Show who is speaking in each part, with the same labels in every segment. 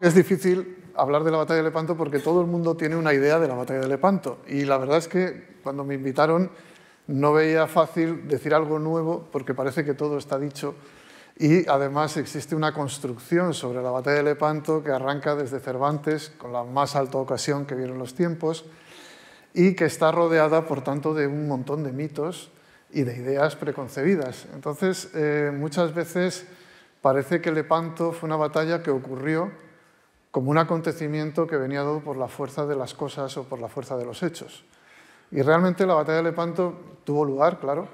Speaker 1: Es difícil hablar de la batalla de Lepanto porque todo el mundo tiene una idea de la batalla de Lepanto. Y la verdad es que cuando me invitaron no veía fácil decir algo nuevo porque parece que todo está dicho. Y además existe una construcción sobre la batalla de Lepanto que arranca desde Cervantes con la más alta ocasión que vieron los tiempos y que está rodeada, por tanto, de un montón de mitos y de ideas preconcebidas. Entonces, eh, muchas veces parece que Lepanto fue una batalla que ocurrió como un acontecimiento que venía dado por la fuerza de las cosas o por la fuerza de los hechos. Y realmente la batalla de Lepanto tuvo lugar, claro,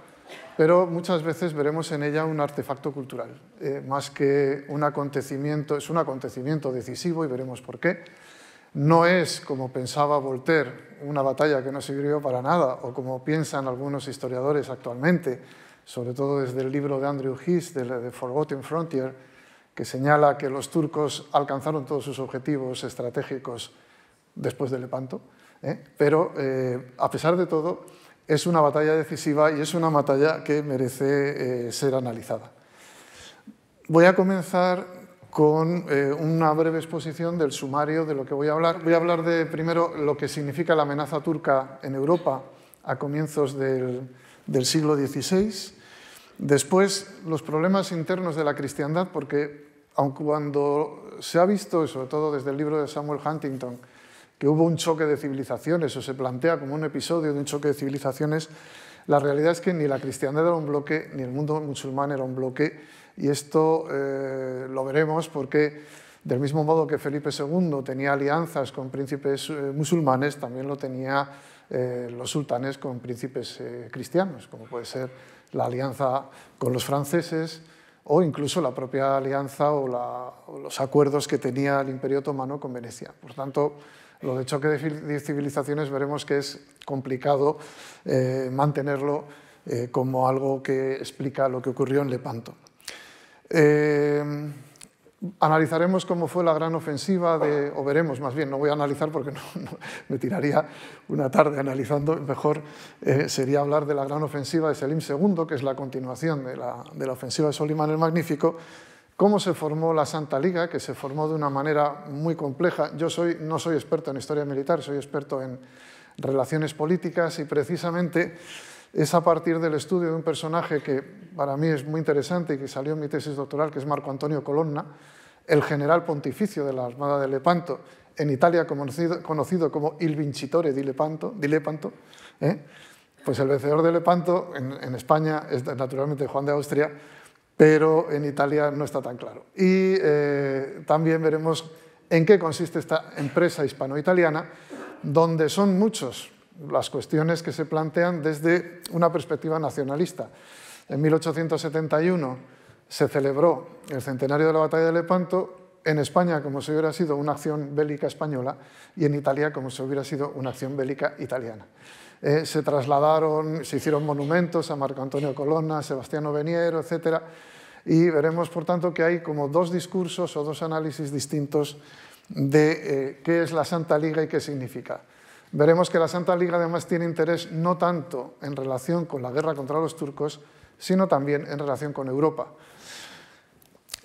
Speaker 1: pero muchas veces veremos en ella un artefacto cultural, eh, más que un acontecimiento, es un acontecimiento decisivo y veremos por qué. No es, como pensaba Voltaire, una batalla que no sirvió para nada, o como piensan algunos historiadores actualmente, sobre todo desde el libro de Andrew Hiss, de The Forgotten Frontier, que señala que los turcos alcanzaron todos sus objetivos estratégicos después de Lepanto, ¿eh? pero eh, a pesar de todo es una batalla decisiva y es una batalla que merece eh, ser analizada. Voy a comenzar con una breve exposición del sumario de lo que voy a hablar. Voy a hablar de primero lo que significa la amenaza turca en Europa a comienzos del, del siglo XVI, Después, los problemas internos de la cristiandad, porque aunque cuando se ha visto, sobre todo desde el libro de Samuel Huntington, que hubo un choque de civilizaciones, o se plantea como un episodio de un choque de civilizaciones, la realidad es que ni la cristiandad era un bloque, ni el mundo musulmán era un bloque, y esto eh, lo veremos porque del mismo modo que Felipe II tenía alianzas con príncipes eh, musulmanes, también lo tenía eh, los sultanes con príncipes cristianos, como puede ser la alianza con los franceses o incluso la propia alianza o, los acuerdos que tenía el Imperio Otomano con Venecia. Por tanto, lo de choque de civilizaciones veremos que es complicado eh, mantenerlo eh, como algo que explica lo que ocurrió en Lepanto. Eh, Analizaremos cómo fue la gran ofensiva de, o veremos más bien, no voy a analizar porque me tiraría una tarde analizando, mejor eh, sería hablar de la gran ofensiva de Selim II, que es la continuación de la, ofensiva de Solimán el Magnífico, cómo se formó la Santa Liga, que se formó de una manera muy compleja. Yo soy, no soy experto en historia militar, soy experto en relaciones políticas y precisamente es a partir del estudio de un personaje que para mí es muy interesante y que salió en mi tesis doctoral, que es Marco Antonio Colonna, el general pontificio de la Armada de Lepanto, en Italia conocido, como Il Vincitore di Lepanto, di Lepanto ¿eh? pues el vencedor de Lepanto en, España es naturalmente Juan de Austria, pero en Italia no está tan claro. Y eh, también veremos en qué consiste esta empresa hispano-italiana, donde son muchos las cuestiones que se plantean desde una perspectiva nacionalista. En 1871 se celebró el centenario de la batalla de Lepanto en España como si hubiera sido una acción bélica española y en Italia como si hubiera sido una acción bélica italiana. Eh, se trasladaron, se hicieron monumentos a Marco Antonio Colonna, Sebastiano Veniero, etc. Y veremos, por tanto, que hay como dos discursos o dos análisis distintos de eh, qué es la Santa Liga y qué significa. Veremos que la Santa Liga además tiene interés no tanto en relación con la guerra contra los turcos, sino también en relación con Europa.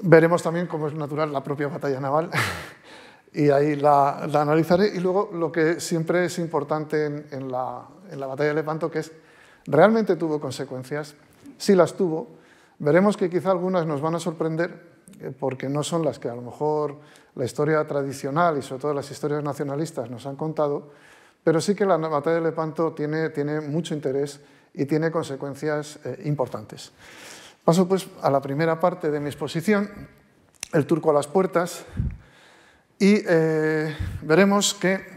Speaker 1: Veremos también, cómo es natural, la propia batalla naval y ahí la, analizaré. Y luego lo que siempre es importante en, la, en la batalla de Lepanto, que es, ¿realmente tuvo consecuencias? si las tuvo. Veremos que quizá algunas nos van a sorprender eh, porque no son las que a lo mejor la historia tradicional y sobre todo las historias nacionalistas nos han contado, pero sí que la batalla de Lepanto tiene, tiene mucho interés y tiene consecuencias eh, importantes. Paso pues a la primera parte de mi exposición, el turco a las puertas, y eh, veremos que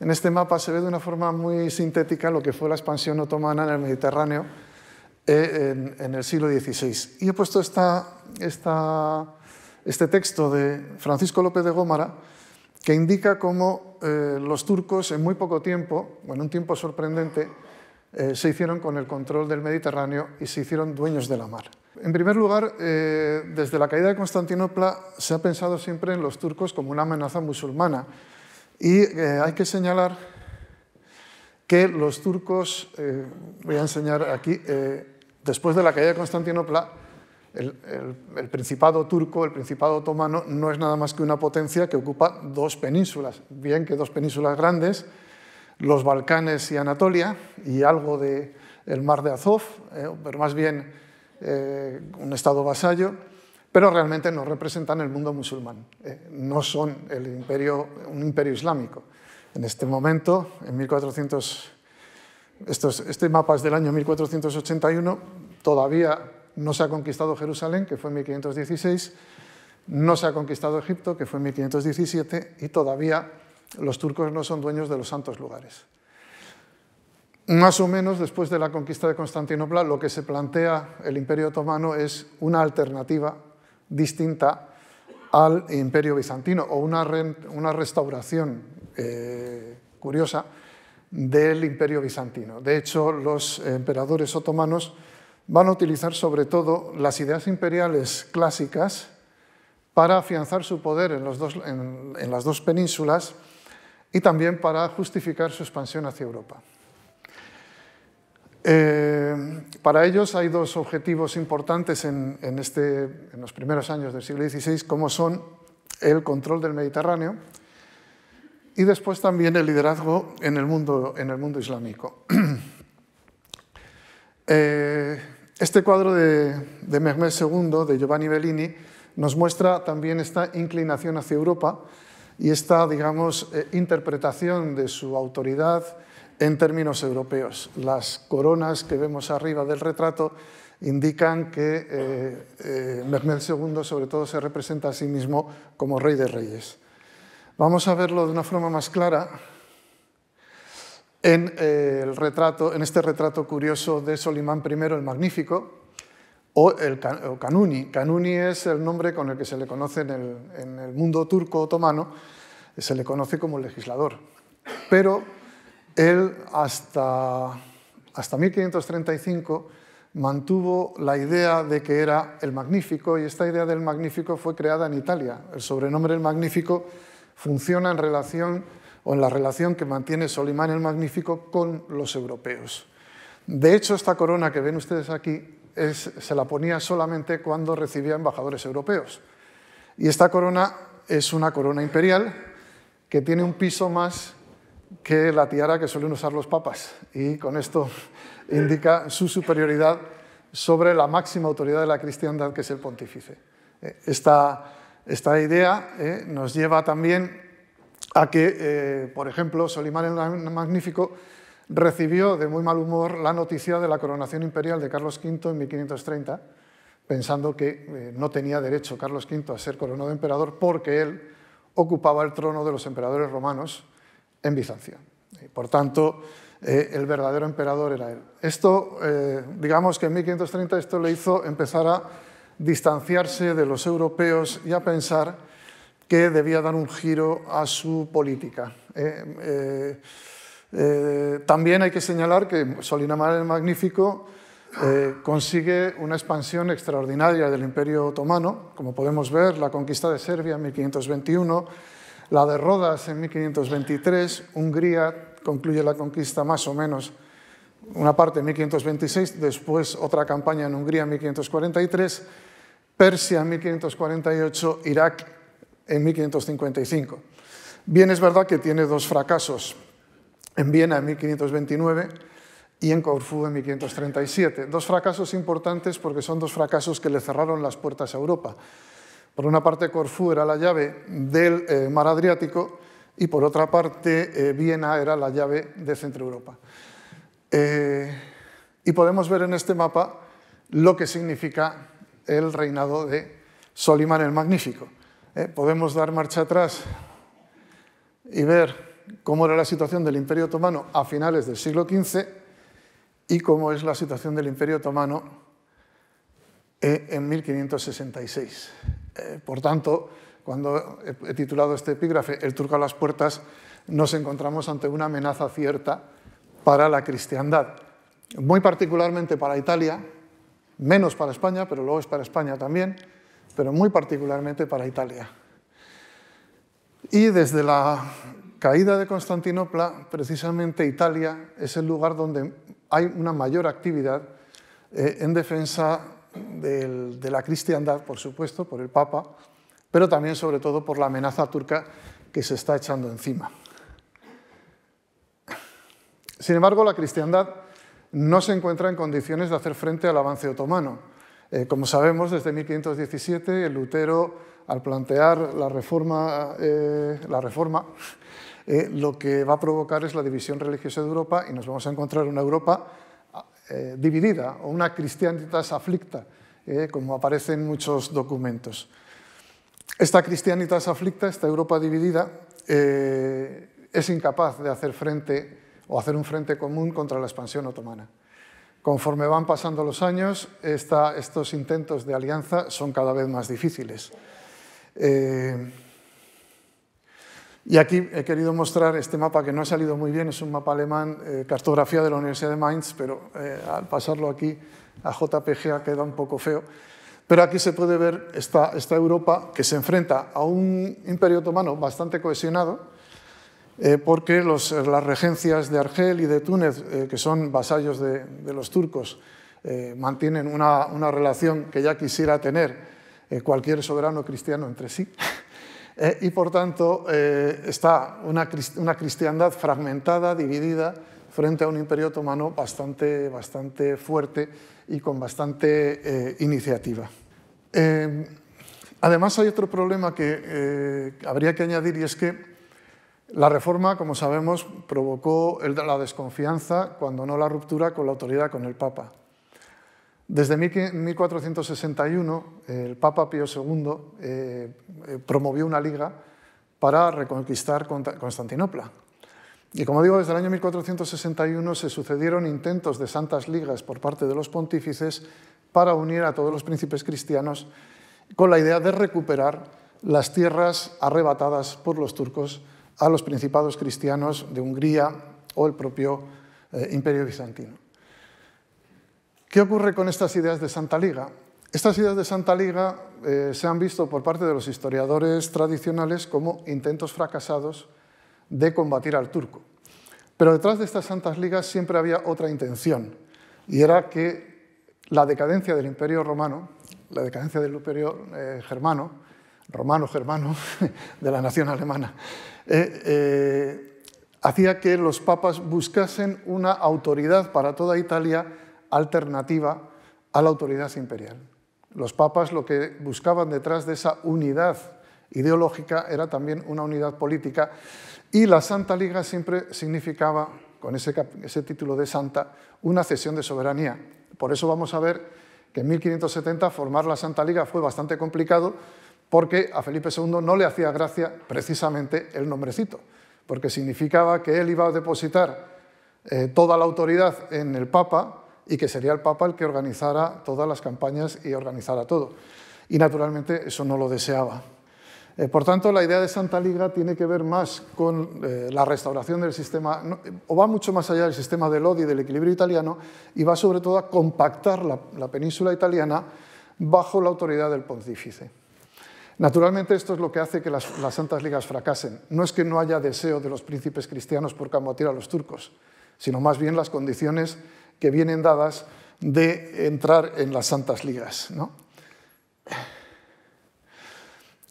Speaker 1: en este mapa se ve de una forma muy sintética lo que fue la expansión otomana en el Mediterráneo eh, en, el siglo XVI. Y he puesto esta, este texto de Francisco López de Gómara que indica cómo eh, los turcos en muy poco tiempo, o en un tiempo sorprendente, eh, se hicieron con el control del Mediterráneo y se hicieron dueños de la mar. En primer lugar, eh, desde la caída de Constantinopla se ha pensado siempre en los turcos como una amenaza musulmana y hay que señalar que los turcos, voy a enseñar aquí, después de la caída de Constantinopla, el, Principado turco, el Principado otomano, no es nada más que una potencia que ocupa dos penínsulas, bien que dos penínsulas grandes, los Balcanes y Anatolia, y algo del mar de Azov, eh, pero más bien eh, un estado vasallo, pero realmente no representan el mundo musulmán, eh, no son el imperio, un imperio islámico. En este momento, en 1400, estos, este mapa es del año 1481, todavía no se ha conquistado Jerusalén, que fue en 1516, no se ha conquistado Egipto, que fue en 1517, y todavía los turcos no son dueños de los santos lugares. Más o menos después de la conquista de Constantinopla, lo que se plantea el Imperio Otomano es una alternativa distinta al Imperio Bizantino o una, restauración eh, curiosa del Imperio Bizantino. De hecho, los emperadores otomanos van a utilizar sobre todo las ideas imperiales clásicas para afianzar su poder en, las dos penínsulas y también para justificar su expansión hacia Europa. Eh, para ellos hay dos objetivos importantes en, este, los primeros años del siglo XVI, como son el control del Mediterráneo y después también el liderazgo en el mundo, islámico. Eh, este cuadro de, de Mehmed II, de Giovanni Bellini, nos muestra también esta inclinación hacia Europa y esta, digamos, eh, interpretación de su autoridad en términos europeos. Las coronas que vemos arriba del retrato indican que eh, eh Mehmed II sobre todo se representa a sí mismo como rey de reyes. Vamos a verlo de una forma más clara en, eh, el retrato, en este retrato curioso de Solimán I el Magnífico, o Canuni. Canuni es el nombre con el que se le conoce en el, mundo turco otomano, se le conoce como legislador. Pero él hasta, hasta 1535 mantuvo la idea de que era el Magnífico y esta idea del Magnífico fue creada en Italia. El sobrenombre del Magnífico funciona en relación o en la relación que mantiene Solimán el Magnífico con los europeos. De hecho, esta corona que ven ustedes aquí es, se la ponía solamente cuando recibía embajadores europeos. Y esta corona es una corona imperial que tiene un piso más que la tiara que suelen usar los papas. Y con esto indica su superioridad sobre la máxima autoridad de la cristiandad, que es el pontífice. Eh, esta, esta idea eh, nos lleva también a que, eh, por ejemplo, Solimán el Magnífico recibió de muy mal humor la noticia de la coronación imperial de Carlos V en 1530, pensando que eh, no tenía derecho Carlos V a ser coronado emperador porque él ocupaba el trono de los emperadores romanos en Bizancio. por tanto, eh, el verdadero emperador era él. Esto, digamos que en 1530 esto le hizo empezar a distanciarse de los europeos y a pensar que debía dar un giro a su política. Eh, eh, eh, también hay que señalar que Solinamar el Magnífico consigue una expansión extraordinaria del Imperio Otomano, como podemos ver, la conquista de Serbia en 1521, la de Rodas en 1523, Hungría concluye la conquista más o menos una parte en 1526, después otra campaña en Hungría en 1543, Persia en 1548, Irak en 1555. Bien es verdad que tiene dos fracasos, en Viena en 1529 y en Corfú en 1537. Dos fracasos importantes porque son dos fracasos que le cerraron las puertas a Europa. Por una parte, Corfú era la llave del eh, mar Adriático y por otra parte, eh, Viena era la llave de Centroeuropa. Eh, y podemos ver en este mapa lo que significa el reinado de Solimán el Magnífico. Eh, podemos dar marcha atrás y ver cómo era la situación del Imperio Otomano a finales del siglo XV y cómo es la situación del Imperio Otomano eh, en 1566. Eh, por tanto, cuando he titulado este epígrafe El turco a las puertas, nos encontramos ante una amenaza cierta para la cristiandad, muy particularmente para Italia, menos para España, pero luego es para España también, pero muy particularmente para Italia. Y desde la caída de Constantinopla, precisamente Italia es el lugar donde hay una mayor actividad eh, en defensa de la cristiandad, por supuesto, por el Papa, pero también sobre todo por la amenaza turca que se está echando encima. Sin embargo, la cristiandad no se encuentra en condiciones de hacer frente al avance otomano eh, como sabemos, desde 1517 Lutero, al plantear la reforma, eh, la reforma eh, lo que va a provocar es la división religiosa de Europa y nos vamos a encontrar una Europa dividida o una cristianitas aflicta, como aparece en muchos documentos. Esta cristianitas aflicta, esta Europa dividida, es incapaz de hacer frente o hacer un frente común contra la expansión otomana. Conforme van pasando los años, estos intentos de alianza son cada vez más difíciles. Eh, y aquí he querido mostrar este mapa que no ha salido muy bien, es un mapa alemán, eh, cartografía de la Universidad de Mainz, pero eh, al pasarlo aquí a JPG queda un poco feo. Pero aquí se puede ver esta Europa que se enfrenta a un imperio otomano bastante cohesionado, eh, porque eh, las regencias de Argel y de Túnez, eh, que son vasallos de, los turcos, mantienen una, relación que ya quisiera tener cualquier soberano cristiano entre sí. y por tanto está una, una, cristiandad fragmentada, dividida, frente a un imperio otomano bastante, bastante fuerte y con bastante iniciativa. Además, hay otro problema que habría que añadir y es que la reforma, como sabemos, provocó la desconfianza, cuando no la ruptura, con la autoridad, con el Papa. Desde 1461, el Papa Pío II eh, eh, promovió una liga para reconquistar Constantinopla. Y como digo, desde el año 1461 se sucedieron intentos de santas ligas por parte de los pontífices para unir a todos los príncipes cristianos con la idea de recuperar las tierras arrebatadas por los turcos a los principados cristianos de Hungría o el propio eh, imperio bizantino. ¿Qué ocurre con estas ideas de Santa Liga? Estas ideas de Santa Liga eh, se han visto por parte de los historiadores tradicionales como intentos fracasados de combatir al turco. Pero detrás de estas santas ligas siempre había otra intención, y era que la decadencia del imperio romano, la decadencia del imperio eh, germano, romano-germano, de la nación alemana, eh, eh, hacía que los papas buscasen una autoridad para toda Italia alternativa a la autoridad imperial. Los papas lo que buscaban detrás de esa unidad ideológica era también una unidad política y la Santa Liga siempre significaba, con ese, ese título de Santa, una cesión de soberanía. Por eso vamos a ver que en 1570 formar la Santa Liga fue bastante complicado porque a Felipe II no le hacía gracia precisamente el nombrecito, porque significaba que él iba a depositar eh, toda la autoridad en el Papa y que sería el Papa el que organizara todas las campañas y organizara todo. Y naturalmente eso no lo deseaba. Eh, por tanto, la idea de Santa Liga tiene que ver más con eh, la restauración del sistema, o va mucho más allá del sistema del odio y del equilibrio italiano, y va sobre todo a compactar la península italiana bajo la autoridad del pontífice. Naturalmente esto es lo que hace que las, Santas Ligas fracasen. No es que no haya deseo de los príncipes cristianos por combatir a los turcos, sino más bien las condiciones que vienen dadas de entrar en las Santas Ligas.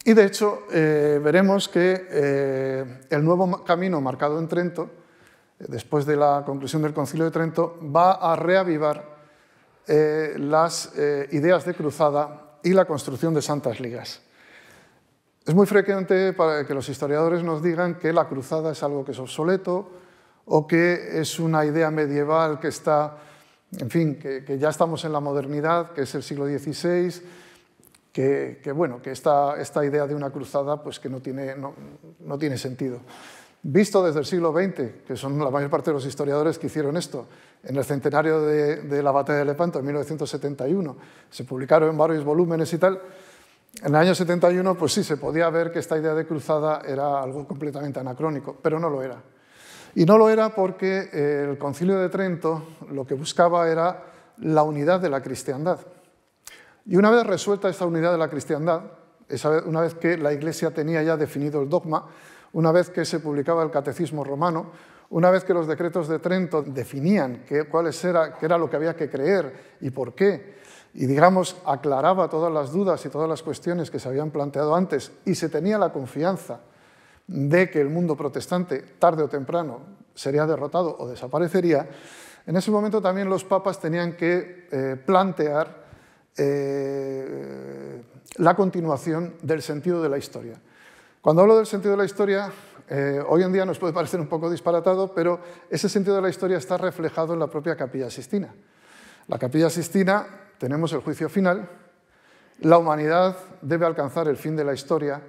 Speaker 1: Y de hecho eh, veremos que eh, el nuevo camino marcado en Trento, eh, después de la conclusión del concilio de Trento, va a reavivar las ideas de cruzada y la construcción de Santas Ligas. Es muy frecuente para que los historiadores nos digan que la cruzada es algo que es obsoleto o que es una idea medieval que está, en fin, que, ya estamos en la modernidad, que es el siglo XVI, que, bueno, que esta, idea de una cruzada pues que no tiene, sentido visto desde el siglo XX, que son la mayor parte de los historiadores que hicieron esto, en el centenario de, la batalla de Lepanto en 1971, se publicaron varios volúmenes y tal, en el año 71, pues sí, se podía ver que esta idea de cruzada era algo completamente anacrónico, pero no lo era. Y no lo era porque eh, el concilio de Trento lo que buscaba era la unidad de la cristiandad. Y una vez resuelta esta unidad de la cristiandad, una vez que la Iglesia tenía ya definido el dogma, una vez que se publicaba el Catecismo romano, una vez que los decretos de Trento definían qué, cuáles era, qué era lo que había que creer y por qué, y, digamos, aclaraba todas las dudas y todas las cuestiones que se habían planteado antes y se tenía la confianza de que el mundo protestante, tarde o temprano, sería derrotado o desaparecería, en ese momento también los papas tenían que eh, plantear eh, la continuación del sentido de la historia. Cuando hablo del sentido de la historia, eh, hoy en día nos puede parecer un poco disparatado, pero ese sentido de la historia está reflejado en la propia Capilla Sistina. La Capilla Sistina tenemos el juicio final, la humanidad debe alcanzar el fin de la historia,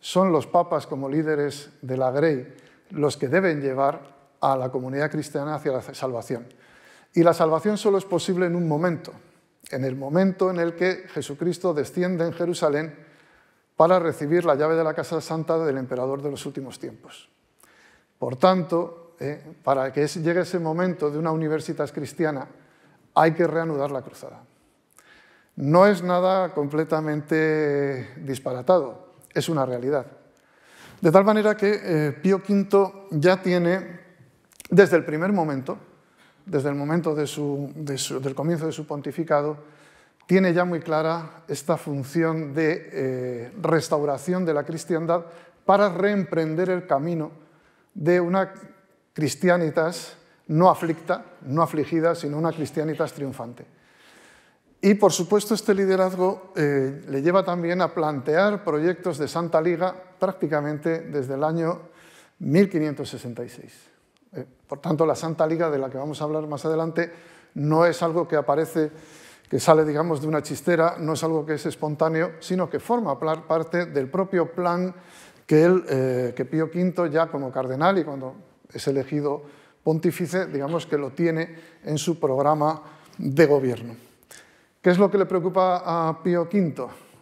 Speaker 1: son los papas como líderes de la Grey los que deben llevar a la comunidad cristiana hacia la salvación. Y la salvación solo es posible en un momento, en el momento en el que Jesucristo desciende en Jerusalén para recibir la llave de la Casa Santa del emperador de los últimos tiempos. Por tanto, eh, para que llegue ese momento de una universitas cristiana, hay que reanudar la cruzada. No es nada completamente disparatado, es una realidad. De tal manera que eh, Pío V ya tiene, desde el primer momento, desde el momento del comienzo de su pontificado, tiene ya muy clara esta función de eh, restauración de la cristiandad para reemprender el camino de una cristianitas no aflicta, no afligida, sino una cristianitas triunfante. Y por supuesto este liderazgo eh, le lleva también a plantear proyectos de Santa Liga prácticamente desde el año 1566. Eh, por tanto, la Santa Liga de la que vamos a hablar más adelante no es algo que aparece, que sale digamos de una chistera, no es algo que es espontáneo, sino que forma parte del propio plan que, él, eh, que Pío V ya como cardenal y cuando es elegido pontífice, digamos que lo tiene en su programa de gobierno. ¿Qué es lo que le preocupa a Pío V?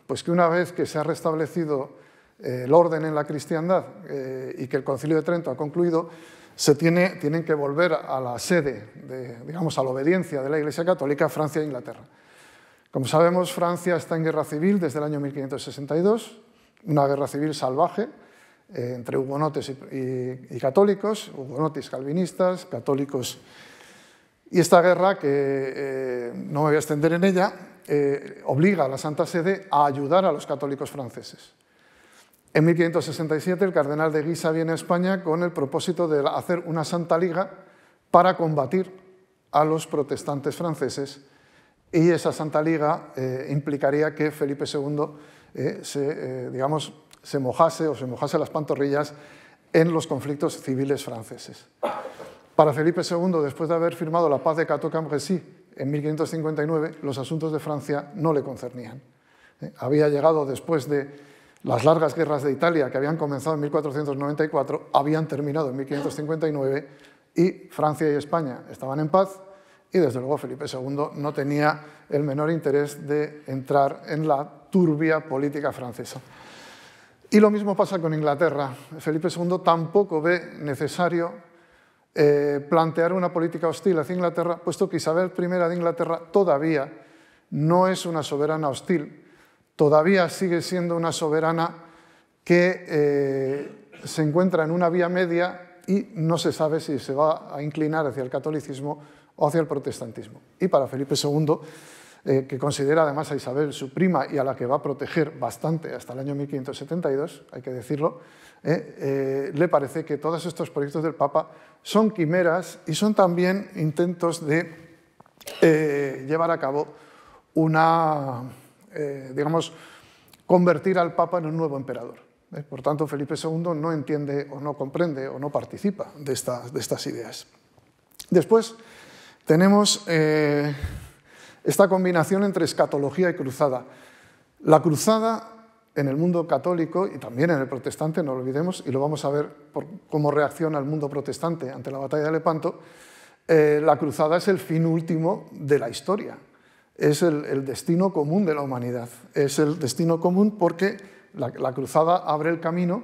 Speaker 1: Pues que una vez que se ha restablecido eh, el orden en la cristiandad eh, y que el concilio de Trento ha concluido, se tiene, tienen que volver a la sede, de, digamos, a la obediencia de la Iglesia Católica, Francia e Inglaterra. Como sabemos, Francia está en guerra civil desde el año 1562, una guerra civil salvaje eh, entre hugonotes y, y católicos, hugonotes calvinistas, católicos y esta guerra, que eh, no me voy a extender en ella, eh, obliga a la Santa Sede a ayudar a los católicos franceses. En 1567 el cardenal de Guisa viene a España con el propósito de hacer una Santa Liga para combatir a los protestantes franceses y esa Santa Liga eh, implicaría que Felipe II se, digamos, se mojase o se mojase las pantorrillas en los conflictos civiles franceses. Para Felipe II, después de haber firmado la paz de Cateau-Cambrésis en 1559, los asuntos de Francia no le concernían. Eh, había llegado después de las largas guerras de Italia, que habían comenzado en 1494, habían terminado en 1559 y Francia y España estaban en paz y desde luego Felipe II no tenía el menor interés de entrar en la turbia política francesa. Y lo mismo pasa con Inglaterra. Felipe II tampoco ve necesario eh, plantear una política hostil hacia Inglaterra, puesto que Isabel I de Inglaterra todavía no es una soberana hostil, todavía sigue siendo una soberana que eh, se encuentra en una vía media y no se sabe si se va a inclinar hacia el catolicismo o hacia el protestantismo. Y para Felipe II, eh, que considera además a Isabel su prima y a la que va a proteger bastante hasta el año 1572, hay que decirlo, ¿eh? Eh, le parece que todos estos proyectos del Papa son quimeras y son también intentos de eh, llevar a cabo una, digamos, convertir al Papa en un nuevo emperador. Por tanto, Felipe II no entiende o no comprende o no participa de, de estas ideas. Después tenemos esta combinación entre escatología y cruzada. La cruzada en el mundo católico y también en el protestante, no lo olvidemos, y lo vamos a ver por cómo reacciona el mundo protestante ante la batalla de Lepanto, eh, la cruzada es el fin último de la historia, es el, destino común de la humanidad, es el destino común porque la, cruzada abre el camino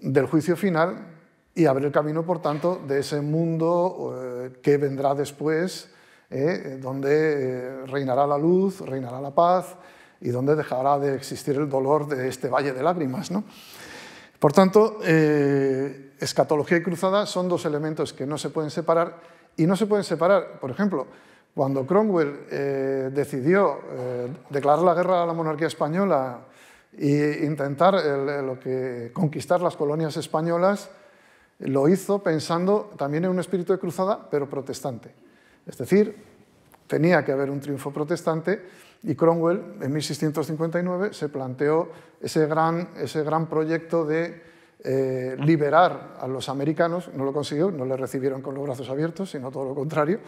Speaker 1: del juicio final y abre el camino, por tanto, de ese mundo eh, que vendrá después, eh, donde reinará la luz, reinará la paz, y dónde dejará de existir el dolor de este valle de lágrimas. ¿no? Por tanto, eh, escatología y cruzada son dos elementos que no se pueden separar y no se pueden separar. Por ejemplo, cuando Cromwell eh, decidió eh, declarar la guerra a la monarquía española e intentar lo que, conquistar las colonias españolas, lo hizo pensando también en un espíritu de cruzada, pero protestante. Es decir, tenía que haber un triunfo protestante y Cromwell en 1659 se planteó ese gran, ese gran proyecto de eh, liberar a los americanos, no lo consiguió, no le recibieron con los brazos abiertos, sino todo lo contrario,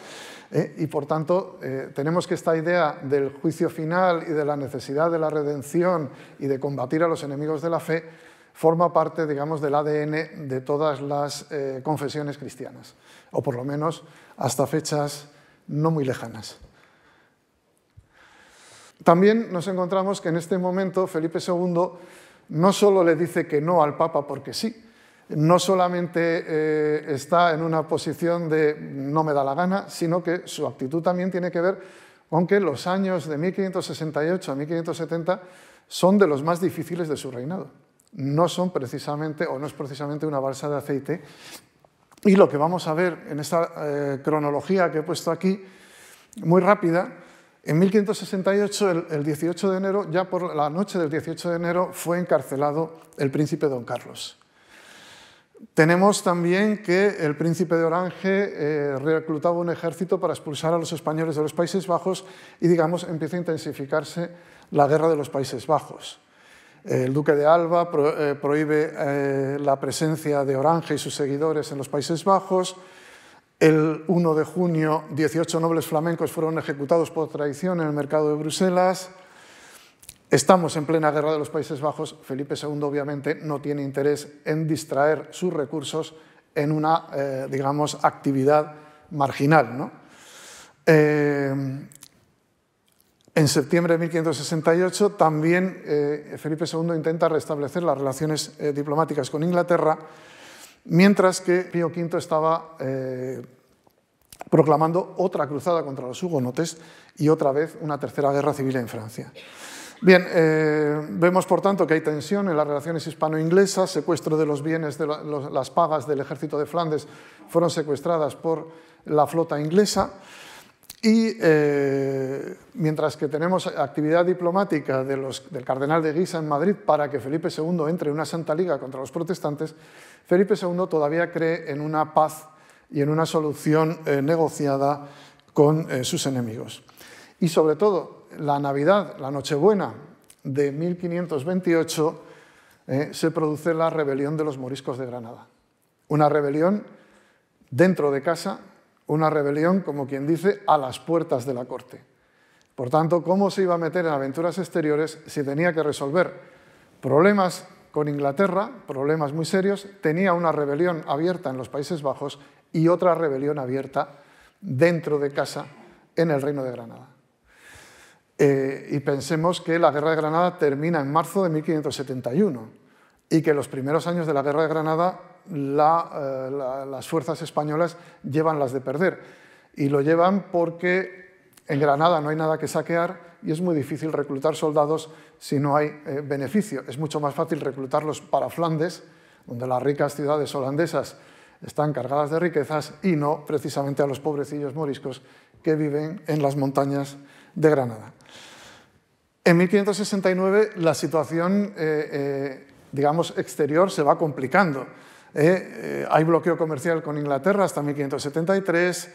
Speaker 1: eh, y por tanto eh, tenemos que esta idea del juicio final y de la necesidad de la redención y de combatir a los enemigos de la fe forma parte, digamos, del ADN de todas las confesiones cristianas, o por lo menos hasta fechas no muy lejanas. También nos encontramos que en este momento Felipe II no solo le dice que no al Papa porque sí, no solamente eh, está en una posición de no me da la gana, sino que su actitud también tiene que ver con que los años de 1568 a 1570 son de los más difíciles de su reinado. No son precisamente, o no es precisamente una balsa de aceite y lo que vamos a ver en esta eh, cronología que he puesto aquí, muy rápida, en 1568, el, 18 de enero, ya por la noche del 18 de enero, fue encarcelado el príncipe don Carlos. Tenemos también que el príncipe de Orange eh, reclutaba un ejército para expulsar a los españoles de los Países Bajos y, digamos, empieza a intensificarse la guerra de los Países Bajos. El duque de Alba eh, prohíbe eh, la presencia de Orange y sus seguidores en los Países Bajos. El 1 de junio, 18 nobles flamencos fueron ejecutados por traición en el mercado de Bruselas. Estamos en plena guerra de los Países Bajos. Felipe II, obviamente, no tiene interés en distraer sus recursos en una, eh, digamos, actividad marginal. ¿no? En septiembre de 1568 también eh, Felipe II intenta restablecer las relaciones eh, diplomáticas con Inglaterra, mientras que Pío V estaba eh, proclamando otra cruzada contra los hugonotes y otra vez una tercera guerra civil en Francia. Bien, vemos por tanto que hay tensión en las relaciones hispano-inglesas, secuestro de los bienes, de las pagas del ejército de Flandes fueron secuestradas por la flota inglesa. Y eh, mientras que tenemos actividad diplomática del cardenal de Guisa en Madrid para que Felipe II entre en una santa liga contra los protestantes, Felipe II todavía cree en una paz y en una solución eh, negociada con eh, sus enemigos. Y sobre todo, la Navidad, la Nochebuena de 1528, se produce la rebelión de los moriscos de Granada. Una rebelión dentro de casa una rebelión, como quien dice, a las puertas de la corte. Por tanto, ¿cómo se iba a meter en aventuras exteriores si tenía que resolver problemas con Inglaterra, problemas muy serios? Tenía una rebelión abierta en los Países Bajos y otra rebelión abierta dentro de casa en el Reino de Granada. Eh, y pensemos que la Guerra de Granada termina en marzo de 1571 y que los primeros años de la Guerra de Granada eh, las fuerzas españolas llevan las de perder. Y lo llevan porque en Granada no hay nada que saquear y es muy difícil reclutar soldados si no hay eh, beneficio. Es mucho más fácil reclutarlos para Flandes, donde las ricas ciudades holandesas están cargadas de riquezas, y no precisamente a los pobrecillos moriscos que viven en las montañas de Granada. En 1569 la situación eh, digamos, exterior se va complicando. ¿eh? Eh, hay bloqueo comercial con Inglaterra hasta 1573.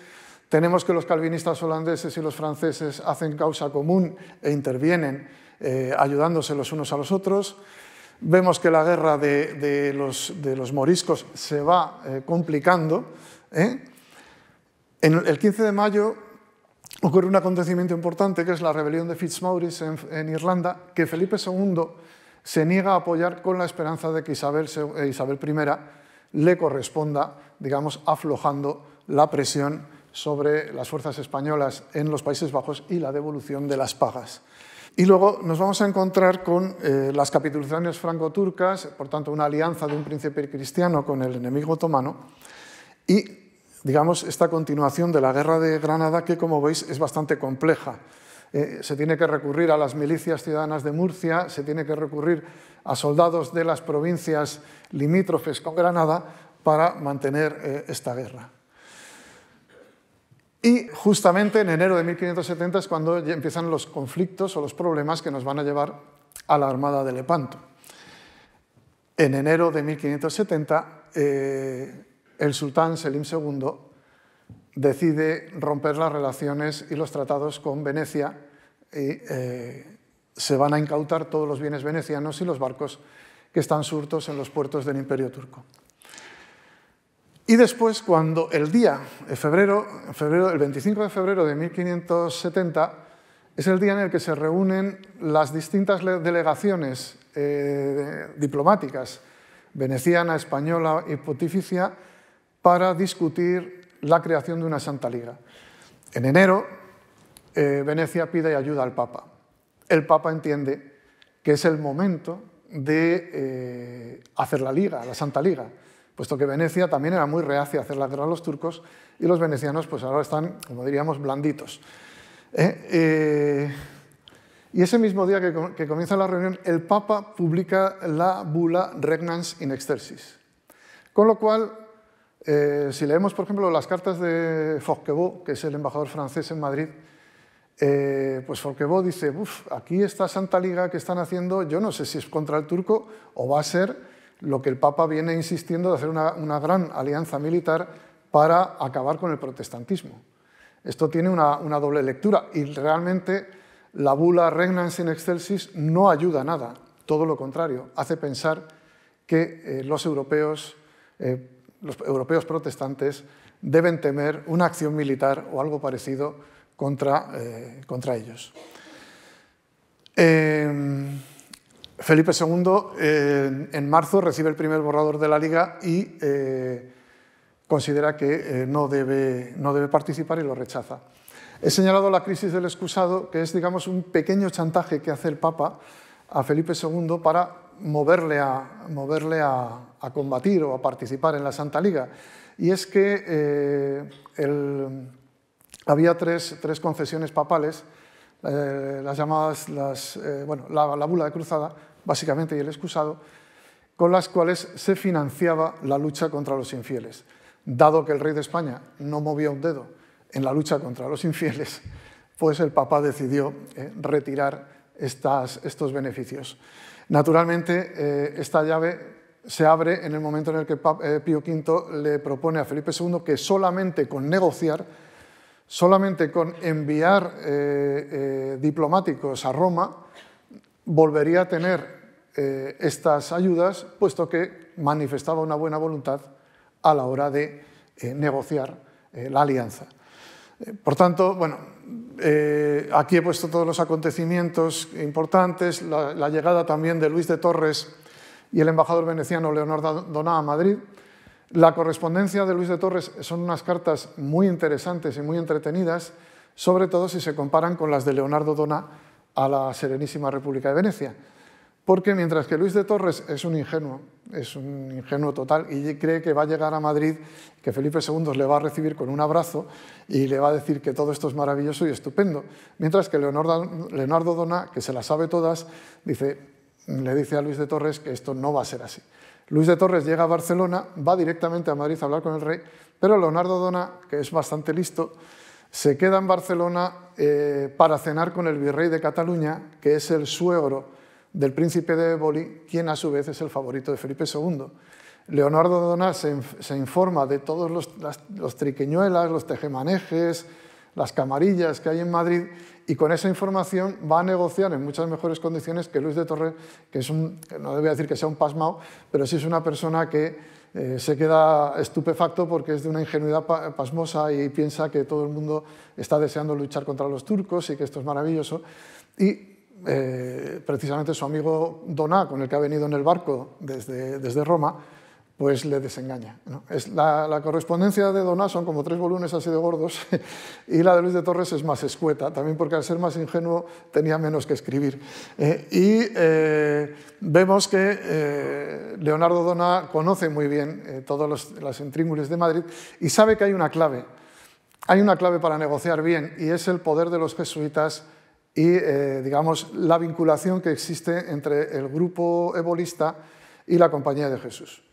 Speaker 1: Tenemos que los calvinistas holandeses y los franceses hacen causa común e intervienen eh, ayudándose los unos a los otros. Vemos que la guerra de, los, moriscos se va complicando. En el 15 de mayo ocurre un acontecimiento importante que es la rebelión de Fitzmaurice en Irlanda, que Felipe II se niega a apoyar con la esperanza de que Isabel, eh, I le corresponda, digamos, aflojando la presión sobre las fuerzas españolas en los Países Bajos y la devolución de las pagas. Y luego nos vamos a encontrar con eh, las capitulaciones franco-turcas, por tanto una alianza de un príncipe cristiano con el enemigo otomano, y digamos esta continuación de la guerra de Granada que como veis es bastante compleja. Eh, se tiene que recurrir a las milicias ciudadanas de Murcia, se tiene que recurrir a soldados de las provincias limítrofes con Granada para mantener eh, esta guerra. Y justamente en enero de 1570 es cuando empiezan los conflictos o los problemas que nos van a llevar a la Armada de Lepanto. En enero de 1570, eh, el sultán Selim II decide romper las relaciones y los tratados con Venecia y eh, se van a incautar todos los bienes venecianos y los barcos que están surtos en los puertos del Imperio Turco. Y después, cuando el día, el, febrero, el, 25 de febrero de 1570, es el día en el que se reúnen las distintas delegaciones eh, diplomáticas, veneciana, española y pontificia, para discutir la creación de una Santa Liga. En enero, eh, Venecia pide ayuda al Papa. El Papa entiende que es el momento de eh, hacer la Liga, la Santa Liga, puesto que Venecia también era muy reacia a hacer la guerra a los turcos y los venecianos pues ahora están, como diríamos, blanditos. Eh, y ese mismo día que, comienza la reunión, el Papa publica la bula Regnans in Excelsis, con lo cual eh, si leemos, por ejemplo, las cartas de Forquebault, que es el embajador francés en Madrid, eh, pues Forquebault dice, uff, aquí esta Santa Liga que están haciendo, yo no sé si es contra el turco o va a ser lo que el Papa viene insistiendo de hacer una, gran alianza militar para acabar con el protestantismo. Esto tiene una, doble lectura y realmente la bula Regnans in Excelsis no ayuda a nada, todo lo contrario, hace pensar que eh, los europeos los europeos protestantes deben temer una acción militar o algo parecido contra, eh, contra ellos. Em, Felipe II en marzo recibe el primer borrador de la Liga y eh, considera que eh, no, debe, no debe participar y lo rechaza. He señalado la crisis del excusado, que es digamos, un pequeño chantaje que hace el Papa a Felipe II para moverle, a, moverle a, combatir o a participar en la Santa Liga. Y es que eh, había tres, tres, concesiones papales, eh, las llamadas, las, eh, bueno, la, bula de cruzada, básicamente, y el excusado, con las cuales se financiaba la lucha contra los infieles. Dado que el rey de España no movía un dedo en la lucha contra los infieles, pues el Papa decidió retirar estas, estos beneficios. Naturalmente, eh, esta llave se abre en el momento en el que eh, Pío V le propone a Felipe II que solamente con negociar, solamente con enviar eh, diplomáticos a Roma, volvería a tener estas ayudas, puesto que manifestaba una buena voluntad a la hora de negociar la alianza. por tanto, bueno, eh, aquí he puesto todos los acontecimientos importantes, la, llegada también de Luis de Torres y el embajador veneciano Leonardo Doná a Madrid. La correspondencia de Luis de Torres son unas cartas muy interesantes y muy entretenidas, sobre todo si se comparan con las de Leonardo Doná a la Serenísima República de Venecia. Porque mientras que Luis de Torres es un ingenuo, es un ingenuo total y cree que va a llegar a Madrid, que Felipe II le va a recibir con un abrazo y le va a decir que todo esto es maravilloso y estupendo. Mientras que Leonardo, Dona, que se las sabe todas, dice, le dice a Luis de Torres que esto no va a ser así. Luis de Torres llega a Barcelona, va directamente a Madrid a hablar con el rey, pero Leonardo Dona, que es bastante listo, se queda en Barcelona eh, para cenar con el virrey de Cataluña, que es el suegro del príncipe de Éboli, quien a su vez es el favorito de Felipe II. Leonardo Doná se, se, informa de todos los, triqueñuelas, los tejemanejes, las camarillas que hay en Madrid y con esa información va a negociar en muchas mejores condiciones que Luis de Torre, que es un, no debo decir que sea un pasmao, pero sí es una persona que eh, se queda estupefacto porque es de una ingenuidad pasmosa y piensa que todo el mundo está deseando luchar contra los turcos y que esto es maravilloso. Y eh, precisamente su amigo Doná, con el que ha venido en el barco desde, Roma, pues le desengaña. Es la, correspondencia de Doná son como tres volúmenes así de gordos y la de Luis de Torres es más escueta, también porque al ser más ingenuo tenía menos que escribir. Eh, y eh, vemos que Leonardo Doná conoce muy bien todas las intríngulis de Madrid y sabe que hay una clave. Hay una clave para negociar bien y es el poder de los jesuitas y eh, digamos la vinculación que existe entre el grupo ebolista y la Compañía de Jesús.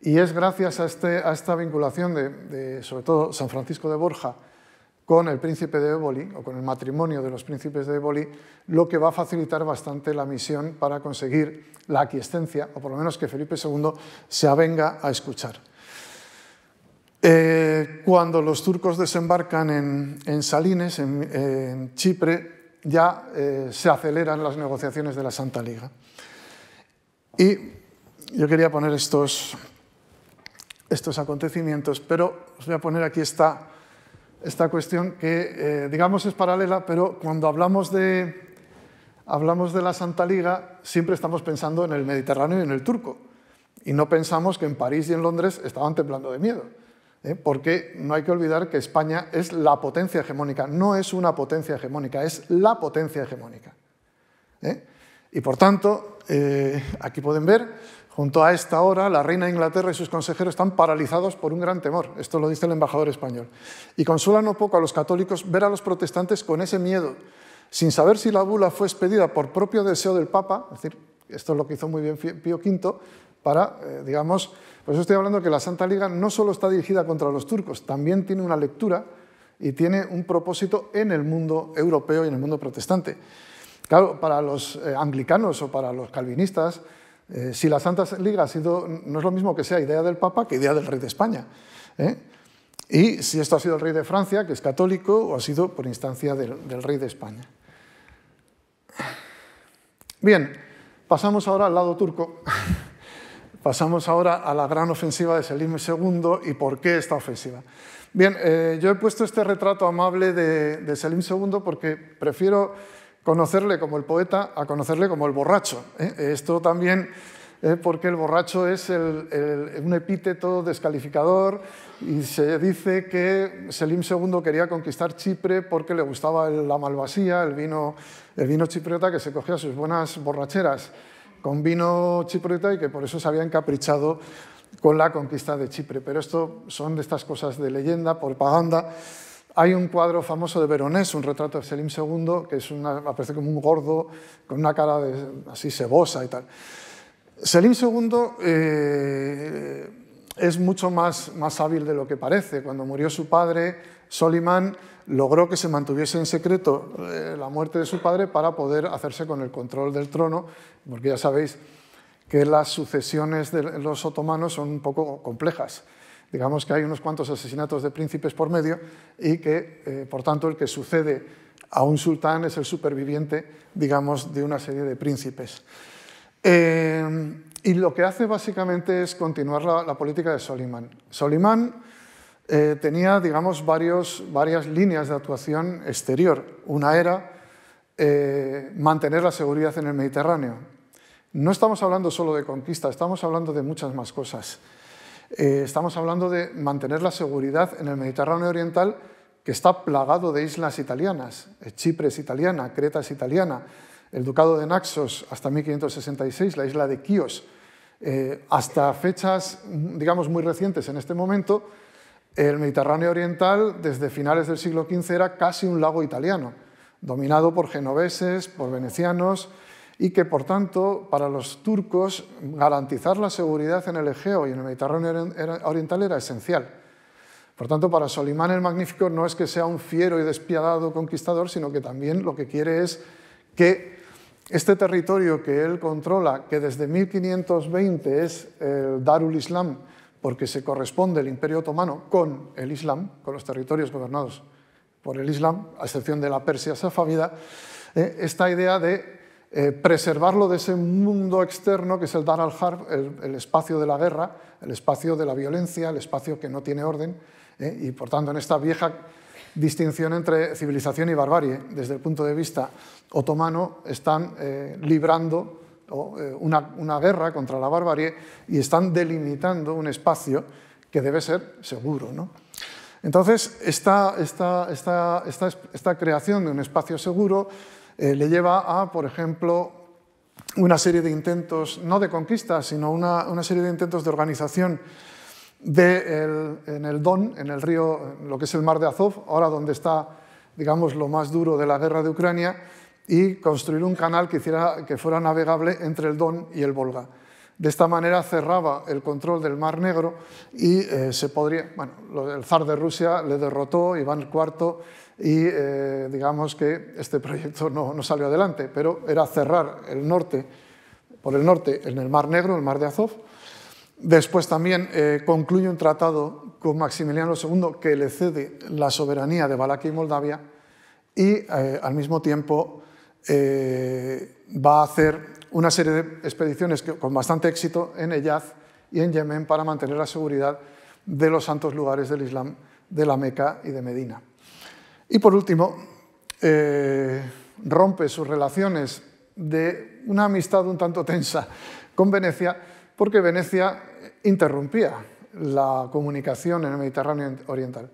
Speaker 1: Y es gracias a, este, a esta vinculación de, sobre todo, San Francisco de Borja con el príncipe de Éboli, o con el matrimonio de los príncipes de Éboli, lo que va a facilitar bastante la misión para conseguir la aquiescencia, o por lo menos que Felipe II se avenga a escuchar. Eh, cuando los turcos desembarcan en, en Salines, en, en Chipre, ya eh, se aceleran las negociaciones de la Santa Liga. Y yo quería poner estos, estos acontecimientos, pero os voy a poner aquí esta, cuestión que, eh, digamos, es paralela, pero cuando hablamos hablamos de la Santa Liga, siempre estamos pensando en el Mediterráneo y en el turco. Y no pensamos que en París y en Londres estaban temblando de miedo. ¿eh? porque no hay que olvidar que España es la potencia hegemónica, no es una potencia hegemónica, es la potencia hegemónica. ¿eh? Y por tanto, eh, aquí pueden ver, junto a esta hora, la reina de Inglaterra y sus consejeros están paralizados por un gran temor. Esto lo dice el embajador español. Y consuela no poco a los católicos ver a los protestantes con ese miedo, sin saber si la bula fue expedida por propio deseo del Papa, es decir, esto es lo que hizo muy bien Pío V, para, digamos, por eso estoy hablando que la Santa Liga no solo está dirigida contra los turcos, también tiene una lectura y tiene un propósito en el mundo europeo y en el mundo protestante. Claro, para los eh, anglicanos o para los calvinistas, eh, si la Santa Liga ha sido, no es lo mismo que sea idea del Papa que idea del rey de España. ¿eh? Y si esto ha sido el rey de Francia, que es católico, o ha sido por instancia del rey de España. Bien, pasamos ahora al lado turco. Pasamos ahora a la gran ofensiva de Selim II y por qué esta ofensiva. Bien, eh, yo he puesto este retrato amable de, Selim II porque prefiero conocerle como el poeta a conocerle como el borracho. ¿eh? Esto también ¿eh? porque el borracho es un epíteto descalificador y se dice que Selim II quería conquistar Chipre porque le gustaba la malvasía, el vino, el vino chipriota que se cogía sus buenas borracheras con vino chipriota y que por eso se había encaprichado con la conquista de Chipre. Pero esto son de estas cosas de leyenda, propaganda. Hay un cuadro famoso de Veronés, un retrato de Selim II, que es una, aparece como un gordo con una cara de, así sebosa y tal. Selim II eh, es mucho más, más hábil de lo que parece. Cuando murió su padre, Solimán, logró que se mantuviese en secreto eh, la muerte de su padre para poder hacerse con el control del trono, porque ya sabéis que las sucesiones de los otomanos son un poco complejas. Digamos que hay unos cuantos asesinatos de príncipes por medio y que, eh, por tanto, el que sucede a un sultán es el superviviente, digamos, de una serie de príncipes. Eh, y lo que hace básicamente es continuar la, la política de Solimán. Solimán eh, tenía, digamos, varias líneas de actuación exterior. Una era eh, mantener la seguridad en el Mediterráneo. No estamos hablando solo de conquista, estamos hablando de muchas más cosas. Eh, estamos hablando de mantener la seguridad en el Mediterráneo Oriental, que está plagado de islas italianas. Chipre es italiana, Creta es italiana, el Ducado de Naxos hasta 1566, la isla de Quíos. hasta fechas, digamos, muy recientes en este momento, el Mediterráneo Oriental, desde finales del siglo XV, era casi un lago italiano, dominado por genoveses, por venecianos, y que, por tanto, para los turcos garantizar la seguridad en el Egeo y en el Mediterráneo Oriental era esencial. Por tanto, para Solimán el Magnífico no es que sea un fiero y despiadado conquistador, sino que también lo que quiere es que este territorio que él controla, que desde 1520 es Darul Islam, porque se corresponde el Imperio Otomano con el Islam, con los territorios gobernados por el Islam, a excepción de la Persia safávida, eh, esta idea de eh, preservarlo de ese mundo externo que es el Dar al-Harb, el, espacio de la guerra, el espacio de la violencia, el espacio que no tiene orden, eh, y por tanto en esta vieja distinción entre civilización y barbarie, desde el punto de vista otomano, están librando eh, una, guerra contra la barbarie y están delimitando un espacio que debe ser seguro. Entonces, esta, esta, esta, creación de un espacio seguro eh, le lleva a, por ejemplo, una serie de intentos, no de conquista, sino una, serie de intentos de organización de el, en el Don, en el río, lo que es el mar de Azov, ahora donde está, digamos, lo más duro de la guerra de Ucrania, y construir un canal que, hiciera, que fuera navegable entre el Don y el Volga. De esta manera cerraba el control del Mar Negro y eh, se podría, bueno, el zar de Rusia le derrotó, Iván IV, y eh, digamos que este proyecto no, no, salió adelante, pero era cerrar el norte, por el norte, en el Mar Negro, el Mar de Azov. Después también eh, concluye un tratado con Maximiliano II que le cede la soberanía de Valaquia y Moldavia y al mismo tiempo eh, va a hacer una serie de expediciones con bastante éxito en Eyaz y en Yemen para mantener la seguridad de los santos lugares del Islam de la Meca y de Medina. Y por último, eh, rompe sus relaciones de una amistad un tanto tensa con Venecia, porque Venecia interrumpía la comunicación en el Mediterráneo Oriental.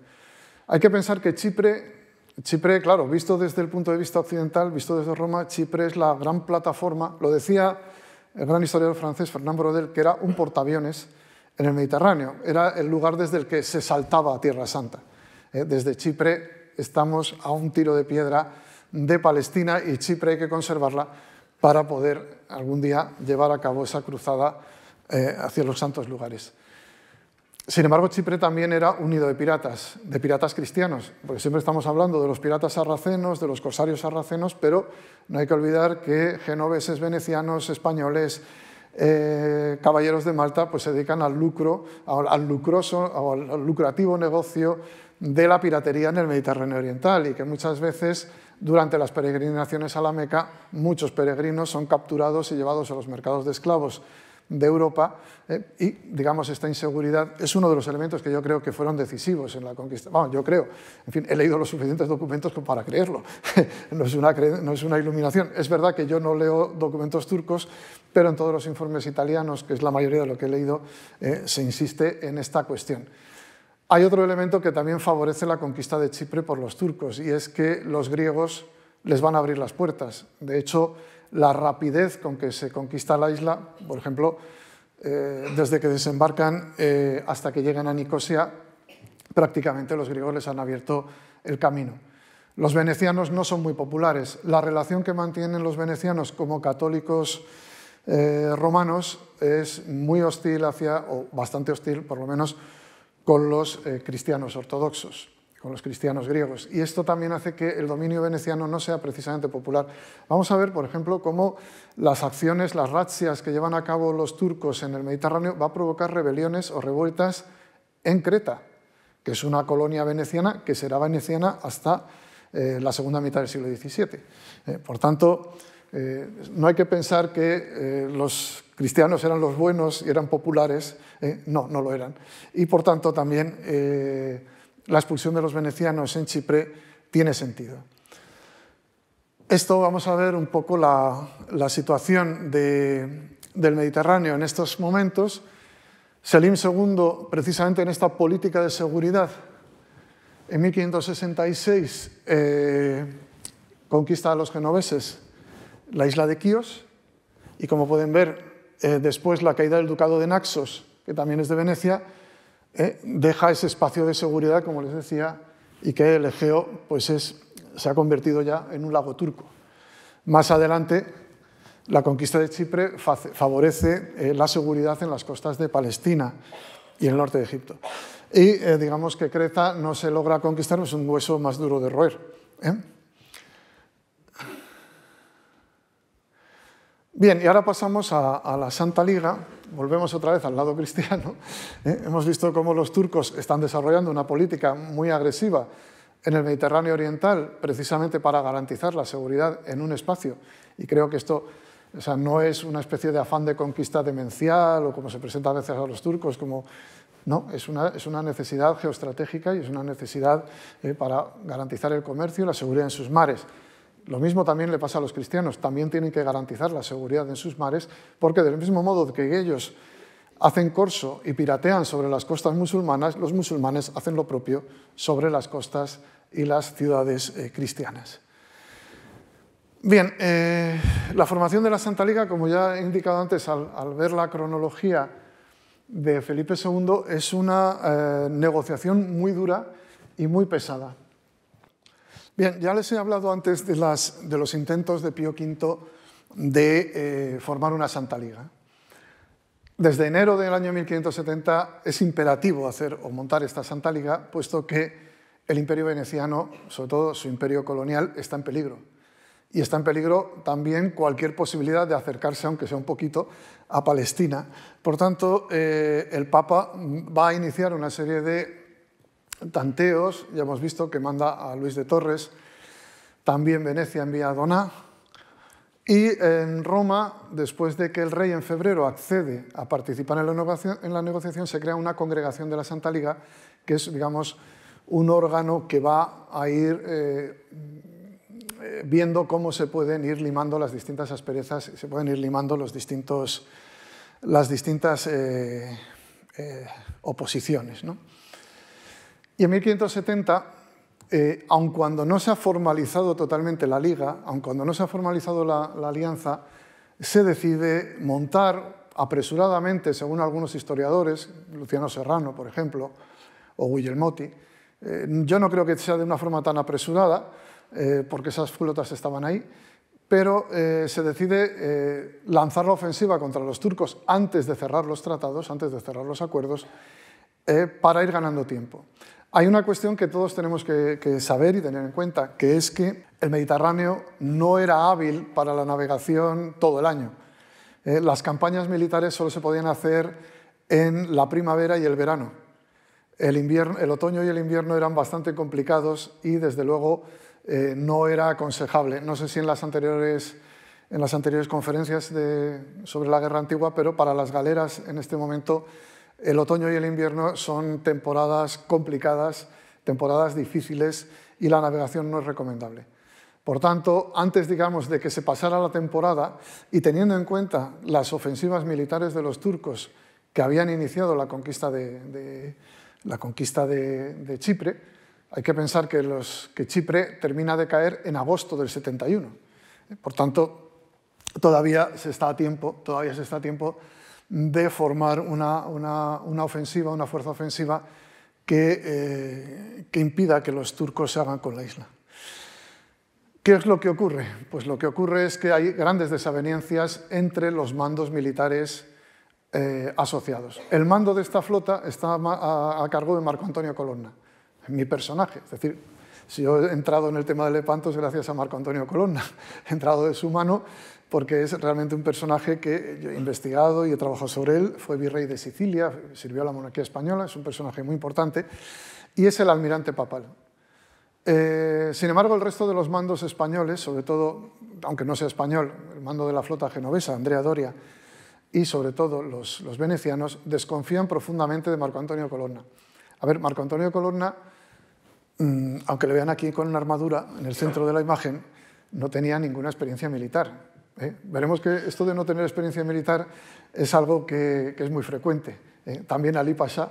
Speaker 1: Hay que pensar que Chipre Chipre, claro, visto desde el punto de vista occidental, visto desde Roma, Chipre es la gran plataforma, lo decía el gran historiador francés Fernand Brodel, que era un portaaviones en el Mediterráneo, era el lugar desde el que se saltaba a Tierra Santa. Eh, desde Chipre estamos a un tiro de piedra de Palestina y Chipre hay que conservarla para poder algún día llevar a cabo esa cruzada eh, hacia los santos lugares. Sin embargo, Chipre también era un nido de piratas, de piratas cristianos, porque siempre estamos hablando de los piratas sarracenos, de los corsarios sarracenos, pero no hay que olvidar que genoveses, venecianos, españoles, eh, caballeros de Malta, pues se dedican al lucro, al, lucroso o al lucrativo negocio de la piratería en el Mediterráneo Oriental y que muchas veces durante las peregrinaciones a la Meca muchos peregrinos son capturados y llevados a los mercados de esclavos de Europa eh, y, digamos, esta inseguridad es uno de los elementos que yo creo que fueron decisivos en la conquista. Bueno, yo creo, en fin, he leído los suficientes documentos para creerlo, no, es una iluminación. Es verdad que yo no leo documentos turcos, pero en todos los informes italianos, que es la mayoría de lo que he leído, eh, se insiste en esta cuestión. Hay otro elemento que también favorece la conquista de Chipre por los turcos y es que los griegos les van a abrir las puertas. De hecho, la rapidez con que se conquista la isla, por ejemplo, eh, desde que desembarcan eh, hasta que llegan a Nicosia, prácticamente los griegos les han abierto el camino. Los venecianos no son muy populares. La relación que mantienen los venecianos como católicos eh, romanos es muy hostil hacia, o bastante hostil por lo menos, con los cristianos ortodoxos con los cristianos griegos. Y esto también hace que el dominio veneciano no sea precisamente popular. Vamos a ver, por ejemplo, cómo las acciones, las razzias que llevan a cabo los turcos en el Mediterráneo va a provocar rebeliones o revueltas en Creta, que es una colonia veneciana que será veneciana hasta eh, la segunda mitad del siglo XVII. Eh, por tanto, eh, no hay que pensar que los cristianos eran los buenos y eran populares. no, no lo eran. Y por tanto también la expulsión de los venecianos en Chipre tiene sentido. Esto vamos a ver un poco la, situación del Mediterráneo en estos momentos. Selim II, precisamente en esta política de seguridad, en 1566 eh, conquista a los genoveses la isla de Quíos y como pueden ver eh, después la caída del ducado de Naxos, que también es de Venecia, ¿eh? deja ese espacio de seguridad, como les decía, y que el Egeo pues se ha convertido ya en un lago turco. Más adelante, la conquista de Chipre favorece eh, la seguridad en las costas de Palestina y el norte de Egipto. Y eh, digamos que Creta no se logra conquistar, es pues, un hueso más duro de roer. Bien, y ahora pasamos a, la Santa Liga. Volvemos otra vez al lado cristiano. ¿eh? Hemos visto cómo los turcos están desarrollando una política muy agresiva en el Mediterráneo Oriental, precisamente para garantizar la seguridad en un espacio. Y creo que esto o sea, no es una especie de afán de conquista demencial o como se presenta a veces a los turcos, como no, es una, es una necesidad geoestratégica y es una necesidad eh, para garantizar el comercio y la seguridad en sus mares. Lo mismo también le pasa a los cristianos, también tienen que garantizar la seguridad en sus mares, porque del mismo modo que ellos hacen corso y piratean sobre las costas musulmanas, los musulmanes hacen lo propio sobre las costas y las ciudades eh, cristianas. Bien, eh, la formación de la Santa Liga, como ya he indicado antes al, ver la cronología de Felipe II, es una eh, negociación muy dura y muy pesada. Bien, ya les he hablado antes de, las, de los intentos de Pío V de eh, formar una Santa Liga. Desde enero del año 1570 es imperativo hacer o montar esta Santa Liga, puesto que el imperio veneciano, sobre todo su imperio colonial, está en peligro. Y está en peligro también cualquier posibilidad de acercarse, aunque sea un poquito, a Palestina. Por tanto, eh, el Papa va a iniciar una serie de tanteos, ya hemos visto que manda a Luis de Torres, también Venecia envía a Doná, y en Roma, después de que el rey en febrero accede a participar en la, negociación, se crea una congregación de la Santa Liga, que es, digamos, un órgano que va a ir eh, eh, viendo cómo se pueden ir limando las distintas asperezas, se pueden ir limando los distintos, las distintas eh, oposiciones. ¿no? Y en 1570, eh, aun cuando no se ha formalizado totalmente la liga, aun cuando no se ha formalizado la, alianza, se decide montar apresuradamente, según algunos historiadores, Luciano Serrano, por ejemplo, o Guillermo eh, yo no creo que sea de una forma tan apresurada, eh, porque esas flotas estaban ahí, pero se decide lanzar la ofensiva contra los turcos antes de cerrar los tratados, antes de cerrar los acuerdos, para ir ganando tiempo. Hay una cuestión que todos tenemos que, saber y tener en cuenta, que es que el Mediterráneo no era hábil para la navegación todo el año. Eh, las campañas militares solo se podían hacer en la primavera y el verano. El, otoño y el invierno eran bastante complicados y, desde luego, eh, no era aconsejable. No sé si en las anteriores, en las anteriores conferencias sobre la guerra antigua, pero para las galeras en este momento el otoño y el invierno son temporadas complicadas, temporadas difíciles y la navegación no es recomendable. Por tanto, antes, digamos, de que se pasara la temporada y teniendo en cuenta las ofensivas militares de los turcos que habían iniciado la conquista de, la conquista de, Chipre, hay que pensar que, Chipre termina de caer en agosto del 71. Por tanto, todavía se está a tiempo, todavía se está a tiempo de formar una, ofensiva, una fuerza ofensiva que, eh, que impida que los turcos se hagan con la isla. ¿Qué es lo que ocurre? Pues lo que ocurre es que hay grandes desavenencias entre los mandos militares eh, asociados. El mando de esta flota está a, cargo de Marco Antonio Colonna, mi personaje. Es decir, si yo he entrado en el tema de Lepanto es gracias a Marco Antonio Colonna, he entrado de su mano porque es realmente un personaje que yo he investigado y he trabajado sobre él. Fue virrey de Sicilia, sirvió a la monarquía española, es un personaje muy importante, y es el almirante papal. Eh, sin embargo, el resto de los mandos españoles, sobre todo, aunque no sea español, el mando de la flota genovesa, Andrea Doria, y sobre todo los, venecianos, desconfían profundamente de Marco Antonio Colonna. A ver, Marco Antonio Colonna, mm, aunque le vean aquí con una armadura en el centro de la imagen, no tenía ninguna experiencia militar ¿eh? Veremos que esto de no tener experiencia militar es algo que, es muy frecuente. ¿eh? También Ali Pasha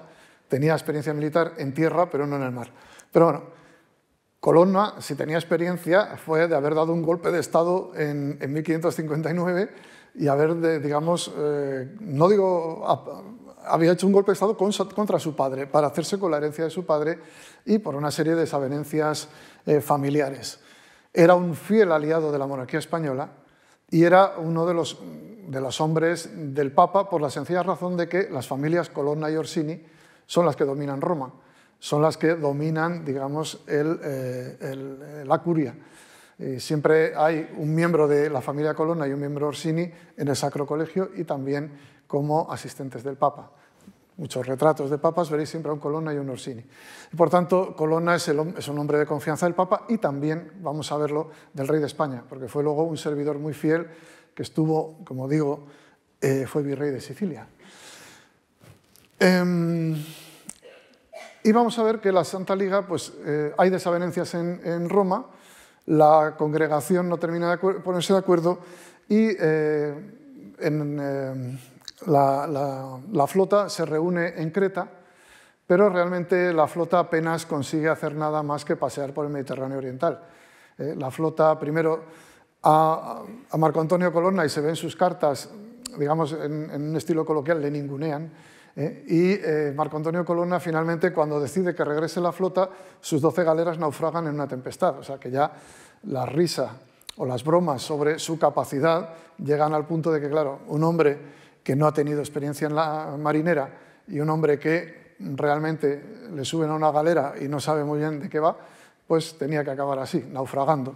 Speaker 1: tenía experiencia militar en tierra, pero no en el mar. Pero bueno, Colonna, si tenía experiencia, fue de haber dado un golpe de Estado en, 1559 y haber, digamos, eh, no digo, había hecho un golpe de Estado contra, su padre para hacerse con la herencia de su padre y por una serie de desavenencias familiares. Era un fiel aliado de la monarquía española y era uno de los, de los hombres del Papa por la sencilla razón de que las familias Colonna y Orsini son las que dominan Roma, son las que dominan, digamos, eh, eh, la curia. siempre hay un miembro de la familia Colonna y un miembro Orsini en el Sacro Colegio y también como asistentes del Papa muchos retratos de papas, veréis siempre a un Colonna y un Orsini. por tanto, Colonna es, un hombre de confianza del Papa y también, vamos a verlo, del rey de España, porque fue luego un servidor muy fiel que estuvo, como digo, eh, fue virrey de Sicilia. Em, y vamos a ver que la Santa Liga, pues eh, hay desavenencias en, en, Roma, la congregación no termina de ponerse de acuerdo y eh, en em, la, flota se reúne en Creta, pero realmente la flota apenas consigue hacer nada más que pasear por el Mediterráneo Oriental. Eh, la flota, primero, a, Marco Antonio Colonna y se ven sus cartas, digamos, en, un estilo coloquial, le ningunean. Eh, y eh, Marco Antonio Colonna finalmente, cuando decide que regrese la flota, sus 12 galeras naufragan en una tempestad. O sea que ya la risa o las bromas sobre su capacidad llegan al punto de que, claro, un hombre que no ha tenido experiencia en la marinera y un hombre que realmente le suben a una galera y no sabe muy bien de qué va, pues tenía que acabar así, naufragando.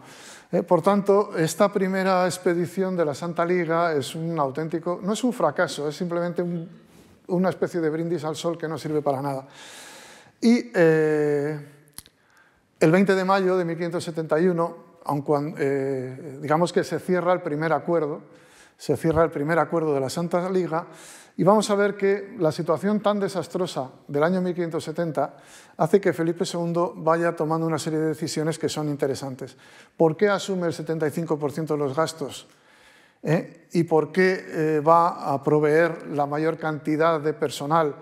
Speaker 1: Eh, por tanto, esta primera expedición de la Santa Liga es un auténtico, no es un fracaso, es simplemente una especie de brindis al sol que no sirve para nada. Y eh, el 20 de mayo de 1571, aun cuando, eh, digamos que se cierra el primer acuerdo, se cierra el primer acuerdo de la Santa Liga y vamos a ver que la situación tan desastrosa del año 1570 hace que Felipe II vaya tomando una serie de decisiones que son interesantes. ¿Por qué asume el 75% de los gastos? ¿Eh? ¿Y por qué eh, va a proveer la mayor cantidad de personal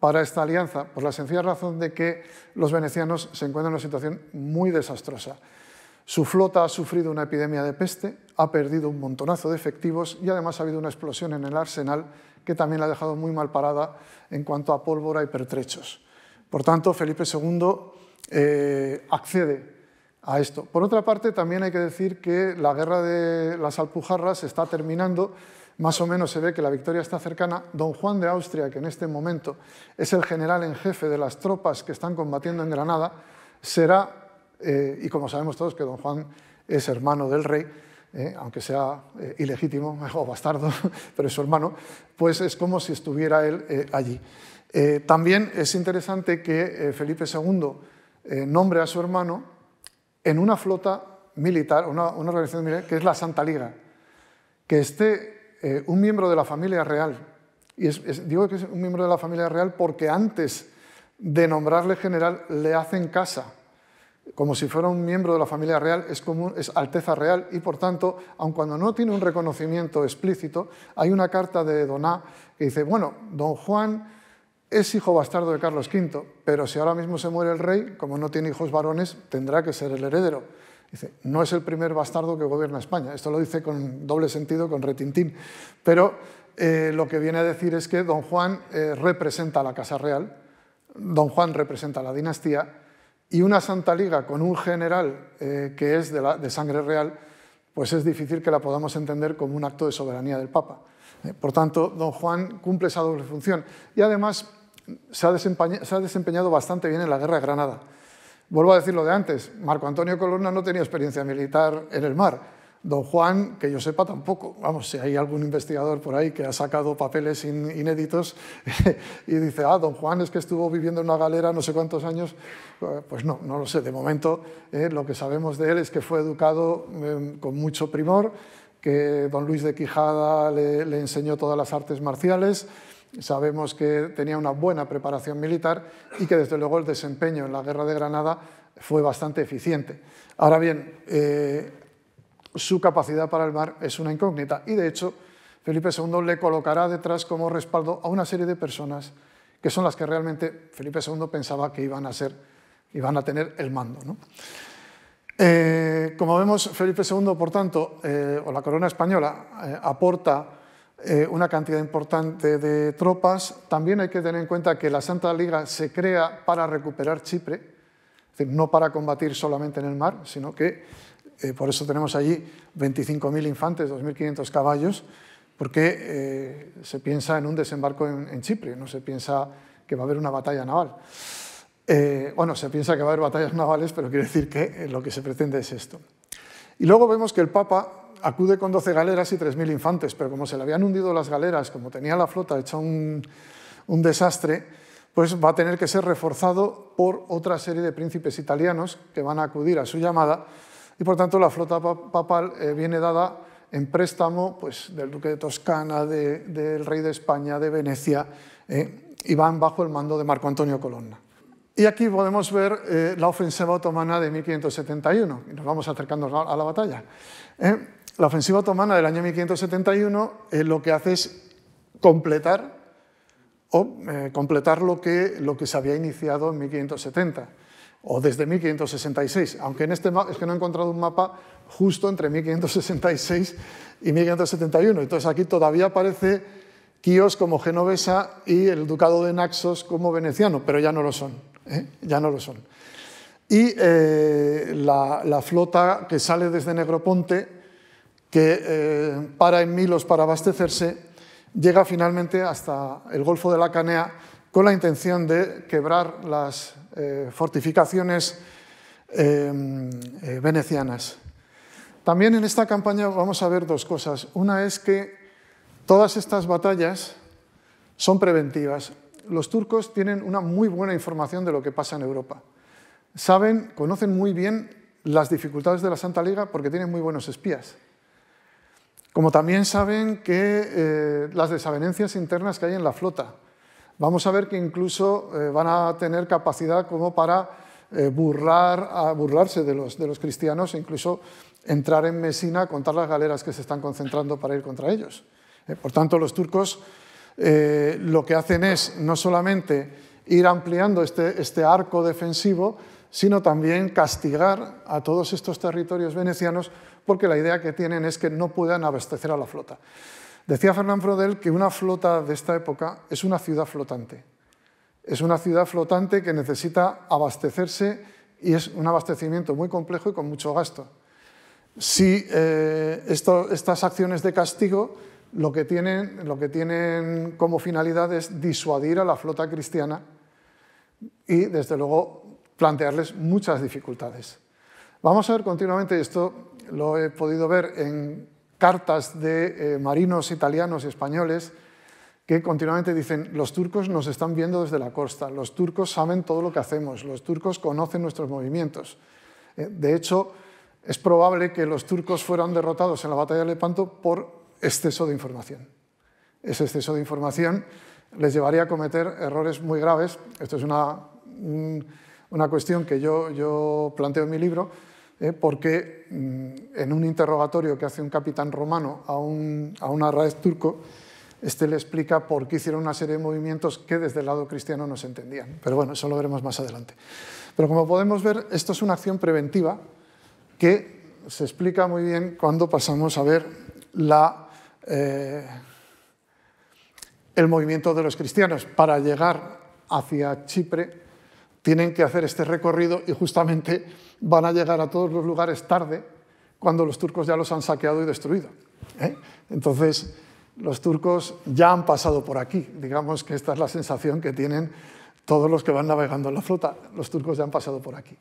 Speaker 1: para esta alianza? Por la sencilla razón de que los venecianos se encuentran en una situación muy desastrosa. Su flota ha sufrido una epidemia de peste, ha perdido un montonazo de efectivos y además ha habido una explosión en el arsenal que también la ha dejado muy mal parada en cuanto a pólvora y pertrechos. Por tanto, Felipe II eh, accede a esto. Por otra parte, también hay que decir que la guerra de las Alpujarras está terminando, más o menos se ve que la victoria está cercana. Don Juan de Austria, que en este momento es el general en jefe de las tropas que están combatiendo en Granada, será, eh, y como sabemos todos que don Juan es hermano del rey, ¿eh? aunque sea eh, ilegítimo o bastardo, pero es su hermano, pues es como si estuviera él eh, allí. también es interesante que Felipe II nombre a su hermano en una flota militar, una, organización militar que es la Santa Liga, que esté un miembro de la familia real. Y digo que es un miembro de la familia real porque antes de nombrarle general le hacen casa como si fuera un miembro de la familia real, es, alteza real y por tanto, aun cuando no tiene un reconocimiento explícito, hay una carta de Doná que dice, bueno, don Juan es hijo bastardo de Carlos V, pero si ahora mismo se muere el rey, como no tiene hijos varones, tendrá que ser el heredero. Dice, no es el primer bastardo que gobierna España. Esto lo dice con doble sentido, con retintín. Pero eh, lo que viene a decir es que don Juan eh, representa la Casa Real, don Juan representa la dinastía, y una Santa Liga con un general eh, que es de, sangre real, pues es difícil que la podamos entender como un acto de soberanía del Papa. Eh, por tanto, don Juan cumple esa doble función y además se ha, se ha desempeñado bastante bien en la guerra de Granada. Vuelvo a decir lo de antes, Marco Antonio Colonna no tenía experiencia militar en el mar, Don Juan, que yo sepa tampoco, vamos, si hay algún investigador por ahí que ha sacado papeles inéditos y dice, ah, don Juan es que estuvo viviendo en una galera no sé cuántos años, eh, pues no, no lo sé. De momento eh, lo que sabemos de él es que fue educado em, con mucho primor, que don Luis de Quijada le, enseñó todas las artes marciales, sabemos que tenía una buena preparación militar y que desde luego el desempeño en la guerra de Granada fue bastante eficiente. Ahora bien, eh, su capacidad para el mar es una incógnita. Y de hecho, Felipe II le colocará detrás como respaldo a una serie de personas que son las que realmente Felipe II pensaba que iban a, ser, iban a tener el mando. Eh, como vemos, Felipe II, por tanto, eh, o la corona española, eh, aporta una cantidad importante de tropas. También hay que tener en cuenta que la Santa Liga se crea para recuperar Chipre, no para combatir solamente en el mar, sino que eh, por eso tenemos allí 25.000 infantes, 2.500 caballos, porque eh, se piensa en un desembarco en, Chipre, no se piensa que va a haber una batalla naval. Eh, bueno, se piensa que va a haber batallas navales, pero quiere decir que lo que se pretende es esto. Y luego vemos que el Papa acude con 12 galeras y 3.000 infantes, pero como se le habían hundido las galeras, como tenía la flota hecha un desastre, pues va a tener que ser reforzado por otra serie de príncipes italianos que van a acudir a su llamada y por tanto la flota papal eh, viene dada en préstamo pues, del duque de Toscana, del rey de España, de Venecia, eh, y van bajo el mando de Marco Antonio Colonna. Y aquí podemos ver eh, la ofensiva otomana de 1571, y nos vamos acercando a, la batalla. La ofensiva otomana del año 1571 lo que hace es completar o completar lo que, lo que se había iniciado en 1570 o desde 1566, aunque en este es que no he encontrado un mapa justo entre 1566 y 1571. Entonces aquí todavía aparece Quíos como genovesa y el ducado de Naxos como veneciano, pero ya no lo son, ¿eh? ya no lo son. Y eh, la, flota que sale desde Negroponte, que eh, para en Milos para abastecerse, llega finalmente hasta el Golfo de la Canea con la intención de quebrar las eh, fortificaciones eh, eh, venecianas. También en esta campaña vamos a ver dos cosas. Una es que todas estas batallas son preventivas. Los turcos tienen una muy buena información de lo que pasa en Europa. Saben, conocen muy bien las dificultades de la Santa Liga porque tienen muy buenos espías. Como también saben que las desavenencias internas que hay en la flota, vamos a ver que incluso eh, van a tener capacidad como para eh, burlarse de los, cristianos e incluso entrar en Mesina a contar las galeras que se están concentrando para ir contra ellos. Eh, por tanto, los turcos lo que hacen es no solamente ir ampliando este, este arco defensivo, sino también castigar a todos estos territorios venecianos porque la idea que tienen es que no puedan abastecer a la flota. Decía Fernán Frodel que una flota de esta época es una ciudad flotante. Es una ciudad flotante que necesita abastecerse y es un abastecimiento muy complejo y con mucho gasto. Si eh, estas acciones de castigo lo que, tienen, lo que tienen como finalidad es disuadir a la flota cristiana y, desde luego, plantearles muchas dificultades. Vamos a ver continuamente, y esto lo he podido ver en cartas de eh, marinos italianos y españoles que continuamente dicen, los turcos nos están viendo desde la costa, los turcos saben todo lo que hacemos, los turcos conocen nuestros movimientos. Eh, de hecho, es probable que los turcos fueran derrotados en la batalla de Lepanto por exceso de información. Ese exceso de información les llevaría a cometer errores muy graves. Esto es una, cuestión que yo planteo en mi libro ¿eh? porque mm, en un interrogatorio que hace un capitán romano a un, a turco, este le explica por qué hicieron una serie de movimientos que desde el lado cristiano no se entendían. Pero bueno, eso lo veremos más adelante. Pero como podemos ver, esto es una acción preventiva que se explica muy bien cuando pasamos a ver la, eh, el movimiento de los cristianos. Para llegar hacia Chipre tienen que hacer este recorrido y justamente van a llegar a todos los lugares tarde cuando los turcos ya los han saqueado y destruido. ¿eh? Entonces, los turcos ya han pasado por aquí. Digamos que esta es la sensación que tienen todos los que van navegando en la flota. Los turcos ya han pasado por aquí.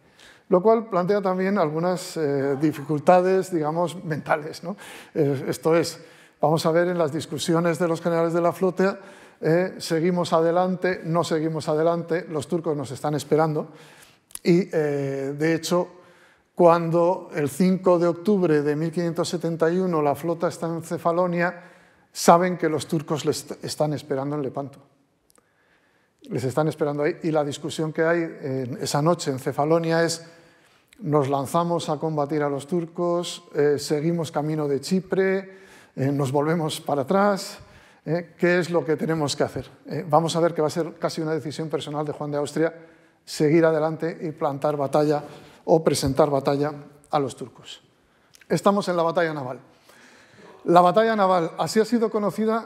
Speaker 1: Lo cual plantea también algunas eh, dificultades, digamos, mentales. Eh, esto es, vamos a ver en las discusiones de los generales de la flota, seguimos adelante, no seguimos adelante, los turcos nos están esperando. Y eh, de hecho, cuando el 5 de octubre de 1571 la flota está en Cefalonia, saben que los turcos les están esperando en Lepanto. Les están esperando ahí. Y la discusión que hay esa noche en Cefalonia es, nos lanzamos a combatir a los turcos, eh, seguimos camino de Chipre, eh, nos volvemos para atrás, ¿qué es lo que tenemos que hacer? vamos a ver que va a ser casi una decisión personal de Juan de Austria seguir adelante y plantar batalla o presentar batalla a los turcos. Estamos en la batalla naval. La batalla naval así ha sido conocida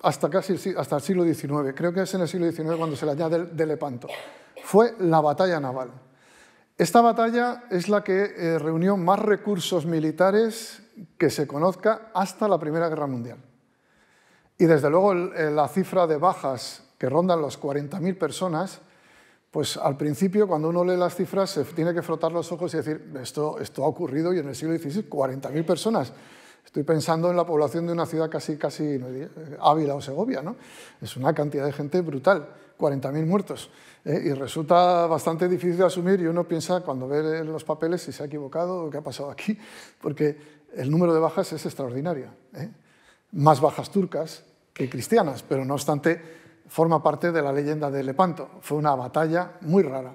Speaker 1: hasta casi hasta el siglo XIX. Creo que es en el siglo XIX cuando se le añade el de Lepanto. Fue la batalla naval. Esta batalla es la que eh, reunió más recursos militares que se conozca hasta la Primera Guerra Mundial. Y desde luego eh, la cifra de bajas que rondan los 40.000 personas pues al principio cuando uno lee las cifras se tiene que frotar los ojos y decir, esto, esto ha ocurrido y en el siglo XVI 40.000 personas. Estoy pensando en la población de una ciudad casi, casi eh, Ávila o Segovia, ¿no? Es una cantidad de gente brutal, 40.000 muertos. Eh, y resulta bastante difícil de asumir y uno piensa cuando ve los papeles si se ha equivocado o qué ha pasado aquí, porque el número de bajas es extraordinario. ¿eh? Más bajas turcas que cristianas, pero no obstante forma parte de la leyenda de Lepanto. Fue una batalla muy rara.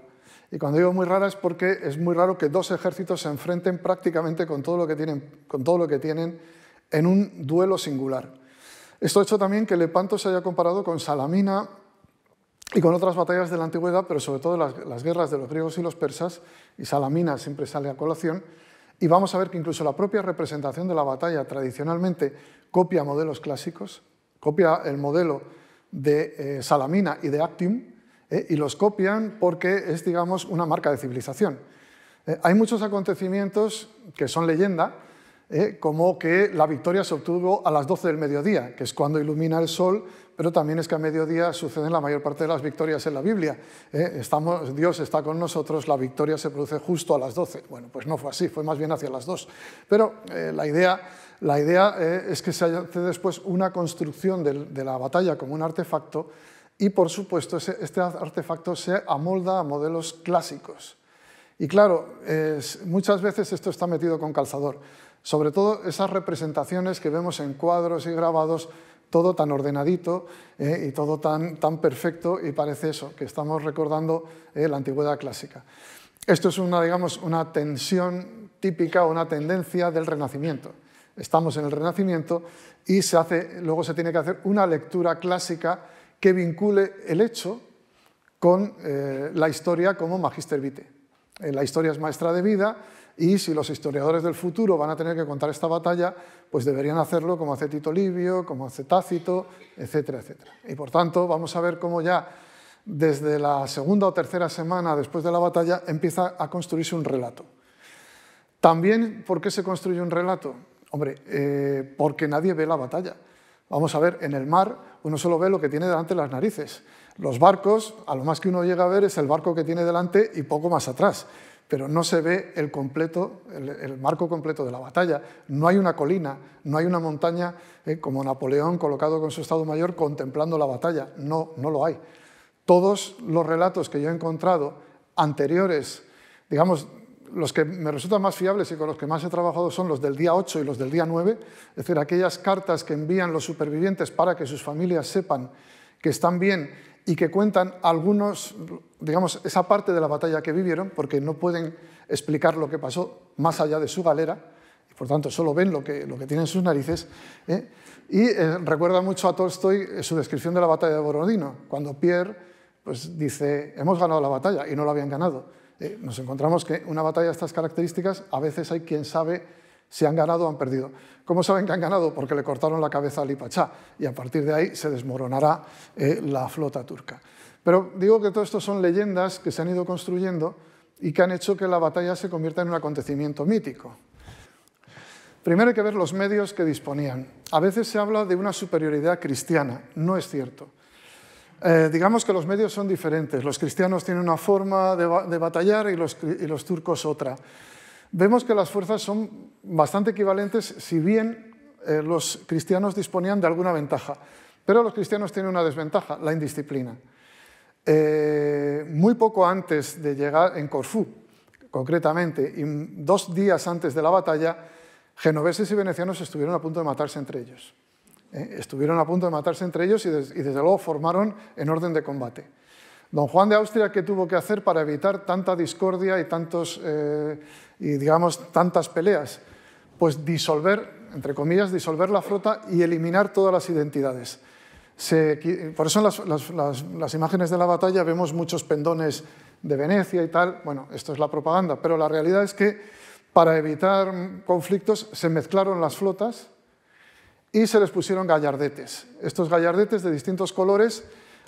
Speaker 1: Y cuando digo muy rara es porque es muy raro que dos ejércitos se enfrenten prácticamente con todo lo que tienen, con todo lo que tienen en un duelo singular. Esto ha hecho también que Lepanto se haya comparado con Salamina y con otras batallas de la antigüedad, pero sobre todo las, las guerras de los griegos y los persas, y Salamina siempre sale a colación, y vamos a ver que incluso la propia representación de la batalla tradicionalmente copia modelos clásicos, copia el modelo de eh, Salamina y de Actium eh, y los copian porque es, digamos, una marca de civilización. Eh, hay muchos acontecimientos que son leyenda, como que la victoria se obtuvo a las 12 del mediodía, que es cuando ilumina el sol, pero también es que a mediodía suceden la mayor parte de las victorias en la Biblia. Dios está con nosotros, la victoria se produce justo a las 12. Bueno, pues no fue así, fue más bien hacia las 2. Pero la idea la idea eh, es que se hace después una construcción de, la batalla como un artefacto y, por supuesto, este artefacto se amolda a modelos clásicos. Y claro, muchas veces esto está metido con calzador, sobre todo esas representaciones que vemos en cuadros y grabados, todo tan ordenadito eh, y todo tan, tan perfecto y parece eso, que estamos recordando eh, la antigüedad clásica. Esto es una, digamos, una tensión típica, o una tendencia del Renacimiento estamos en el Renacimiento, y luego se tiene que hacer una lectura clásica que vincule el hecho con eh, la historia como magister vitae. Eh, la historia es maestra de vida y si los historiadores del futuro van a tener que contar esta batalla, pues deberían hacerlo como hace Tito Livio, como hace Tácito, etcétera, etcétera. Y por tanto, vamos a ver cómo ya desde la segunda o tercera semana después de la batalla empieza a construirse un relato. También, ¿por qué se construye un relato? Hombre, eh, porque nadie ve la batalla. Vamos a ver, en el mar uno solo ve lo que tiene delante las narices. Los barcos, a lo más que uno llega a ver es el barco que tiene delante y poco más atrás, pero no se ve el completo, el, marco completo de la batalla. No hay una colina, no hay una montaña eh, como Napoleón colocado con su Estado Mayor contemplando la batalla. No, no lo hay. Todos los relatos que yo he encontrado anteriores, digamos, los que me resultan más fiables y con los que más he trabajado son los del día 8 y los del día 9, es decir, aquellas cartas que envían los supervivientes para que sus familias sepan que están bien y que cuentan algunos, digamos, esa parte de la batalla que vivieron, porque no pueden explicar lo que pasó más allá de su galera, y por tanto solo ven lo que, lo que tienen sus narices. ¿eh? Y eh, recuerda mucho a Tolstoy eh, su descripción de la batalla de Borodino, cuando Pierre pues, dice, hemos ganado la batalla y no lo habían ganado. Eh, nos encontramos que una batalla de estas características a veces hay quien sabe si han ganado o han perdido. ¿Cómo saben que han ganado? Porque le cortaron la cabeza al Ipachá y a partir de ahí se desmoronará eh, la flota turca. Pero digo que todo esto son leyendas que se han ido construyendo y que han hecho que la batalla se convierta en un acontecimiento mítico. Primero hay que ver los medios que disponían. A veces se habla de una superioridad cristiana, no es cierto. Eh, digamos que los medios son diferentes. Los cristianos tienen una forma de, batallar y los, turcos otra. Vemos que las fuerzas son bastante equivalentes, si bien eh, los cristianos disponían de alguna ventaja. Pero los cristianos tienen una desventaja, la indisciplina. Eh, muy poco antes de llegar en Corfú, concretamente, y dos días antes de la batalla, genoveses y venecianos estuvieron a punto de matarse entre ellos. Eh, estuvieron a punto de matarse entre ellos y, desde luego formaron en orden de combate. Don Juan de Austria, ¿qué tuvo que hacer para evitar tanta discordia y, tantos, eh, y digamos, tantas peleas? Pues disolver, entre comillas, disolver la flota y eliminar todas las identidades. por eso en las, imágenes de la batalla vemos muchos pendones de Venecia y tal. Bueno, esto es la propaganda, pero la realidad es que para evitar conflictos se mezclaron las flotas y se les pusieron gallardetes. Estos gallardetes de distintos colores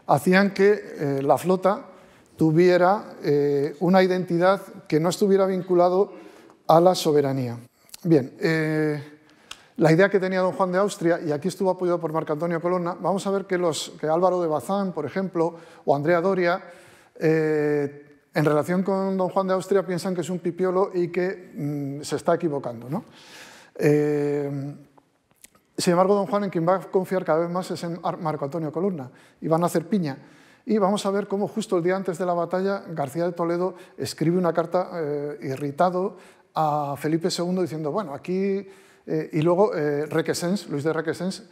Speaker 1: hacían que eh, la flota tuviera eh, una identidad que no estuviera vinculado a la soberanía. Bien, eh, la idea que tenía don Juan de Austria, y aquí estuvo apoyado por Marco Antonio Colonna, vamos a ver que, Álvaro de Bazán, por ejemplo, o Andrea Doria, en relación con don Juan de Austria piensan que es un pipiolo y que mm, se está equivocando. ¿no? Sin embargo, don Juan en quien va a confiar cada vez más es en Marco Antonio Columna y van a hacer piña. Y vamos a ver cómo justo el día antes de la batalla García de Toledo escribe una carta eh, irritado a Felipe II diciendo, bueno, aquí... Eh, y luego eh, Requesens, Luis de Requesens,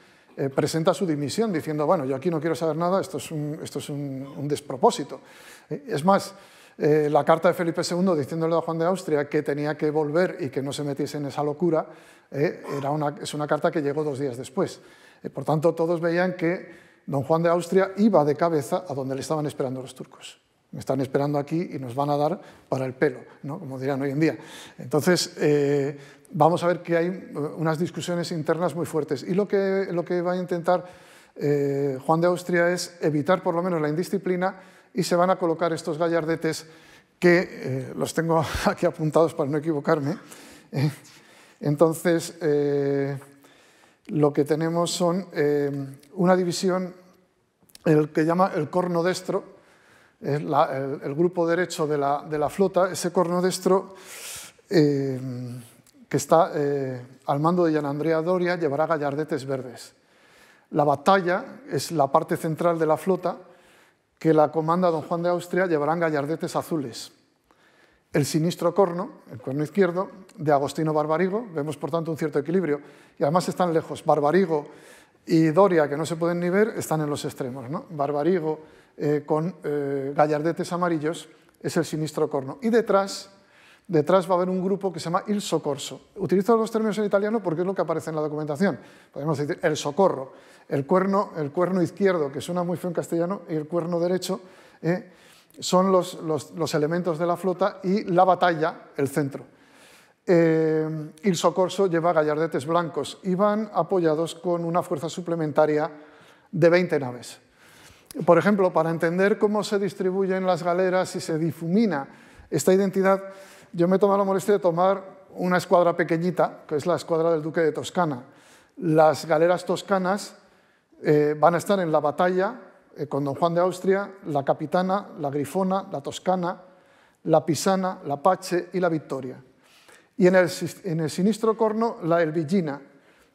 Speaker 1: presenta su dimisión diciendo, bueno, yo aquí no quiero saber nada, esto es esto es un, un despropósito. es más, la carta de Felipe II diciéndole a Juan de Austria que tenía que volver y que no se metiese en esa locura, ¿eh? era una, es una carta que llegó dos días después. Eh, por tanto, todos veían que don Juan de Austria iba de cabeza a donde le estaban esperando los turcos. Me están esperando aquí y nos van a dar para el pelo, ¿no? como dirían hoy en día. Entonces, eh, vamos a ver que hay unas discusiones internas muy fuertes. Y lo que, lo que va a intentar Juan de Austria es evitar por lo menos la indisciplina y se van a colocar estos gallardetes que los tengo aquí apuntados para no equivocarme. Entonces, eh, lo que tenemos son eh, una división, el que llama el corno destro, el, grupo derecho de la, flota, ese corno destro eh, que está al mando de Gian Andrea Doria llevará gallardetes verdes. La batalla es la parte central de la flota que la comanda don Juan de Austria llevarán gallardetes azules el sinistro corno, el cuerno izquierdo, de Agostino Barbarigo. Vemos, por tanto, un cierto equilibrio. Y además están lejos. Barbarigo y Doria, que no se pueden ni ver, están en los extremos. Barbarigo eh, con eh, gallardetes amarillos es el sinistro corno. Y detrás, detrás va a haber un grupo que se llama Il Socorso. Utilizo los términos en italiano porque es lo que aparece en la documentación. Podemos decir el socorro, el cuerno, el cuerno izquierdo, que suena muy feo en castellano, y el cuerno derecho. Eh, son los, elementos de la flota y la batalla, el centro. Eh, el Socorso lleva gallardetes blancos y van apoyados con una fuerza suplementaria de 20 naves. Por ejemplo, para entender cómo se distribuyen las galeras y se difumina esta identidad, yo me he tomado la molestia de tomar una escuadra pequeñita, que es la escuadra del Duque de Toscana. Las galeras toscanas eh, van a estar en la batalla eh, con Don Juan de Austria, la Capitana, la Grifona, la Toscana, la Pisana, la Pache y la Victoria. Y en el, Sinistro Corno, la Elvillina.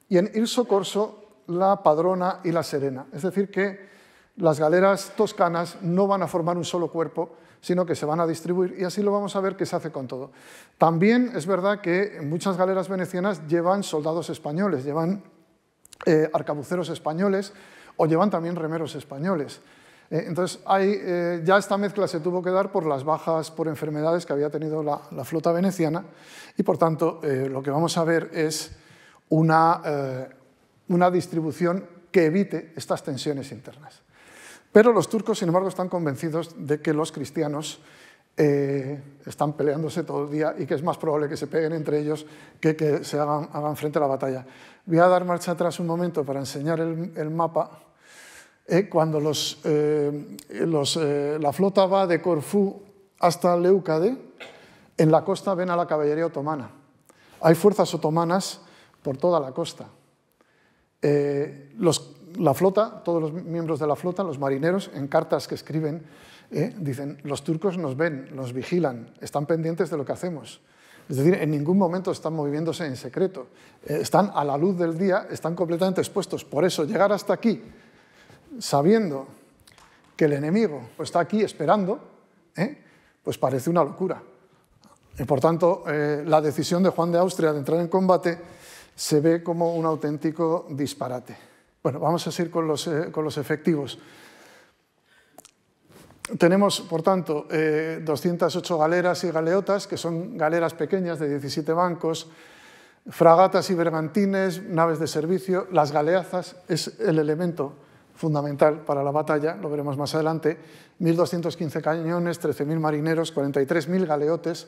Speaker 1: Y en Il Socorso, la Padrona y la Serena. Es decir, que las galeras toscanas no van a formar un solo cuerpo, sino que se van a distribuir y así lo vamos a ver qué se hace con todo. También es verdad que muchas galeras venecianas llevan soldados españoles, llevan eh, arcabuceros españoles o llevan también remeros españoles. Eh, entonces, hay, eh, ya esta mezcla se tuvo que dar por las bajas por enfermedades que había tenido la, flota veneciana y, por tanto, eh, lo que vamos a ver es una, distribución que evite estas tensiones internas. Pero los turcos, sin embargo, están convencidos de que los cristianos están peleándose todo el día y que es más probable que se peguen entre ellos que que se hagan, hagan frente a la batalla. Voy a dar marcha atrás un momento para enseñar el, mapa. Eh, cuando eh, eh, la flota va de Corfú hasta Leucade, en la costa ven a la caballería otomana. Hay fuerzas otomanas por toda la costa. la flota, todos los miembros de la flota, los marineros, en cartas que escriben, dicen, los turcos nos ven, nos vigilan, están pendientes de lo que hacemos. Es decir, en ningún momento están moviéndose en secreto. Eh, están a la luz del día, están completamente expuestos. Por eso, llegar hasta aquí, sabiendo que el enemigo pues, está aquí esperando, ¿eh? pues parece una locura. por tanto, eh, la decisión de Juan de Austria de entrar en combate se ve como un auténtico disparate. Bueno, vamos a seguir con los efectivos. Tenemos, por tanto, 208 eh, galeras y galeotas, que son galeras pequeñas de 17 bancos, fragatas y bergantines, naves de servicio. Las galeazas es el elemento fundamental para la batalla, lo veremos más adelante. 1.215 cañones, 13.000 marineros, 43.000 galeotes.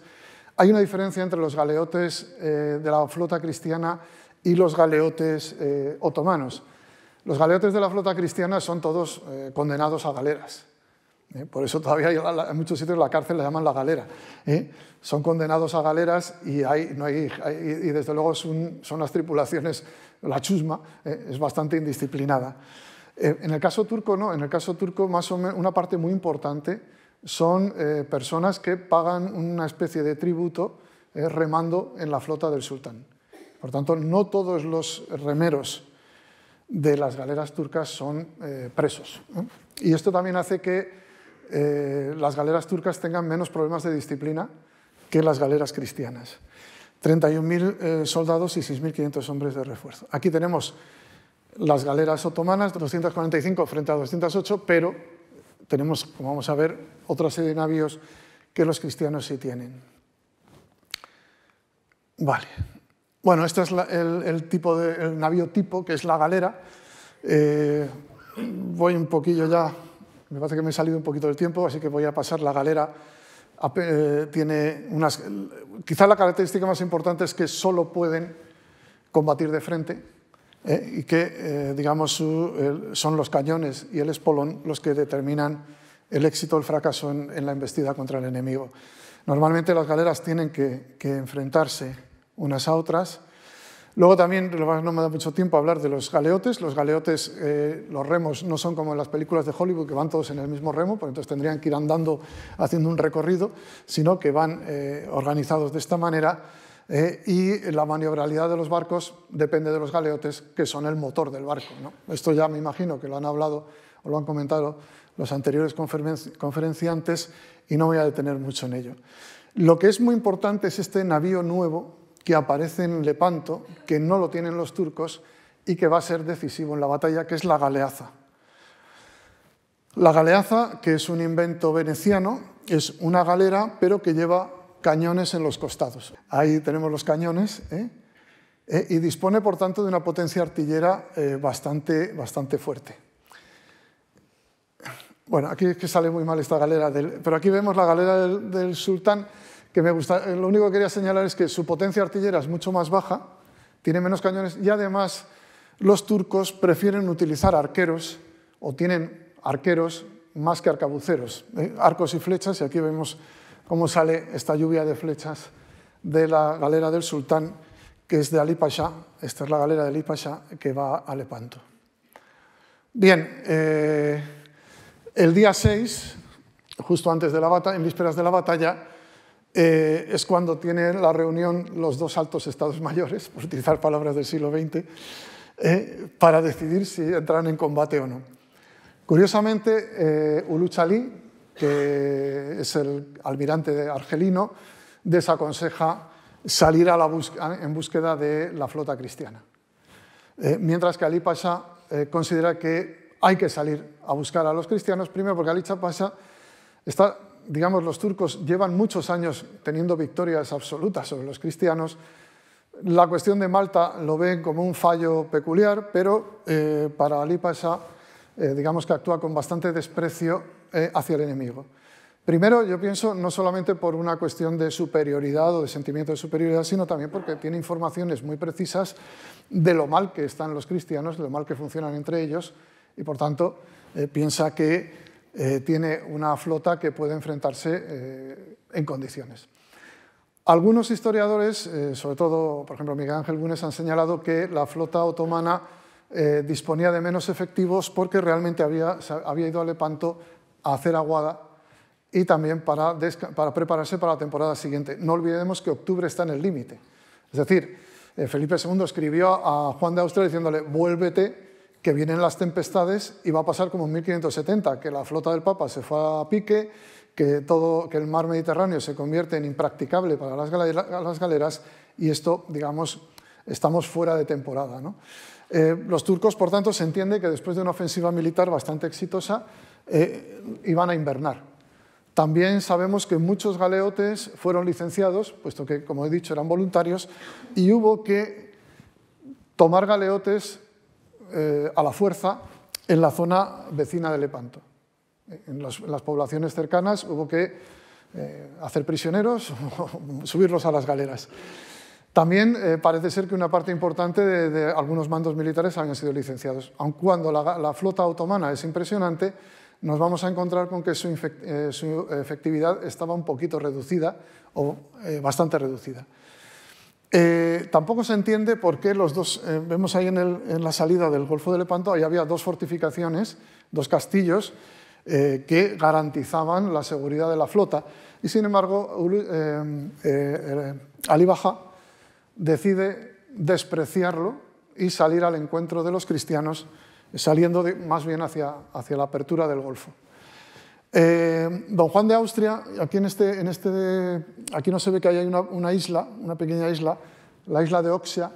Speaker 1: Hay una diferencia entre los galeotes eh, de la flota cristiana y los galeotes eh, otomanos. Los galeotes de la flota cristiana son todos condenados a galeras ¿eh? Por eso todavía en muchos sitios la cárcel la llaman la galera. ¿eh? Son condenados a galeras y, hay, no hay, y desde luego son, las tripulaciones, la chusma ¿eh? es bastante indisciplinada. en el caso turco no, en el caso turco más o menos una parte muy importante son personas que pagan una especie de tributo remando en la flota del sultán. Por tanto, no todos los remeros de las galeras turcas son presos. Y esto también hace que eh, las galeras turcas tengan menos problemas de disciplina que las galeras cristianas. 31.000 eh, soldados y 6.500 hombres de refuerzo. Aquí tenemos las galeras otomanas, 245 frente a 208, pero tenemos, como vamos a ver, otra serie de navíos que los cristianos sí tienen. Vale. Bueno, este es el, tipo de, navío tipo, que es la galera. Eh, voy un poquillo ya me parece que me he salido un poquito del tiempo, así que voy a pasar la galera. Eh, tiene unas, Quizá la característica más importante es que solo pueden combatir de frente eh, y que, eh, digamos, son los cañones y el espolón los que determinan el éxito o el fracaso en, la embestida contra el enemigo. Normalmente las galeras tienen que enfrentarse unas a otras Luego también, no me da mucho tiempo hablar de los galeotes. Los galeotes, eh, los remos no son como en las películas de Hollywood, que van todos en el mismo remo, porque entonces tendrían que ir andando haciendo un recorrido, sino que van eh, organizados de esta manera. Eh, y la maniobrabilidad de los barcos depende de los galeotes, que son el motor del barco. Esto ya me imagino que lo han hablado o lo han comentado los anteriores conferenciantes y no voy a detener mucho en ello. Lo que es muy importante es este navío nuevo que aparece en Lepanto, que no lo tienen los turcos y que va a ser decisivo en la batalla, que es la galeaza. La galeaza, que es un invento veneciano, es una galera pero que lleva cañones en los costados. Ahí tenemos los cañones ¿eh? Eh, y dispone, por tanto, de una potencia artillera eh, bastante, bastante fuerte. Bueno, aquí es que sale muy mal esta galera, pero aquí vemos la galera del sultán que eh, lo único que quería señalar es que su potencia artillera es mucho más baja, tiene menos cañones y además los turcos prefieren utilizar arqueros o tienen arqueros más que arcabuceros, eh, arcos y flechas, y aquí vemos cómo sale esta lluvia de flechas de la galera del sultán, que es de Ali Pasha, esta es la galera de Ali Pasha que va a Lepanto. Bien, eh, el día 6, justo antes de la batalla, en vísperas de la batalla, eh, es cuando tienen la reunión los dos altos estados mayores, por utilizar palabras del siglo XX, eh, para decidir si entran en combate o no. Curiosamente, eh, Ali, que es el almirante de argelino, desaconseja salir en búsqueda de la flota cristiana. Eh, mientras que Ali Pasha considera que hay que salir a buscar a los cristianos, primero porque Ali Pasha está digamos, los turcos llevan muchos años teniendo victorias absolutas sobre los cristianos, la cuestión de Malta lo ven como un fallo peculiar, pero eh, para Ali pasa eh, digamos que actúa con bastante desprecio eh, hacia el enemigo. Primero, yo pienso no solamente por una cuestión de superioridad o de sentimiento de superioridad, sino también porque tiene informaciones muy precisas de lo mal que están los cristianos, de lo mal que funcionan entre ellos, y por tanto piensa que eh, tiene una flota que puede enfrentarse eh, en condiciones. Algunos historiadores, eh, sobre todo, por ejemplo, Miguel Ángel Gunes, han señalado que la flota otomana disponía de menos efectivos porque realmente había, ido a Lepanto a hacer aguada y también para, para prepararse para la temporada siguiente. No olvidemos que octubre está en el límite. Es decir, Felipe II escribió a Juan de Austria diciéndole, vuélvete que vienen las tempestades y va a pasar como en 1570, que la flota del Papa se fue a pique, que, todo, que el mar Mediterráneo se convierte en impracticable para las, galeras y esto, digamos, estamos fuera de temporada. Eh, los turcos, por tanto, se entiende que después de una ofensiva militar bastante exitosa, eh, iban a invernar. También sabemos que muchos galeotes fueron licenciados, puesto que, como he dicho, eran voluntarios, y hubo que tomar galeotes eh, a la fuerza en la zona vecina de Lepanto. En las, poblaciones cercanas hubo que eh, hacer prisioneros o subirlos a las galeras. También eh, parece ser que una parte importante de, algunos mandos militares han sido licenciados. Aun cuando la, flota otomana es impresionante, nos vamos a encontrar con que su, efectividad estaba un poquito reducida o bastante reducida. Eh, tampoco se entiende por qué los dos, eh, vemos ahí en, la salida del Golfo de Lepanto, ahí había dos fortificaciones, dos castillos eh, que garantizaban la seguridad de la flota. Y sin embargo, Ali Baja decide despreciarlo y salir al encuentro de los cristianos, saliendo más bien hacia, hacia la apertura del Golfo. Eh, don Juan de Austria, aquí, este, este, no se ve que hay una, isla, una pequeña isla, la isla de Oxia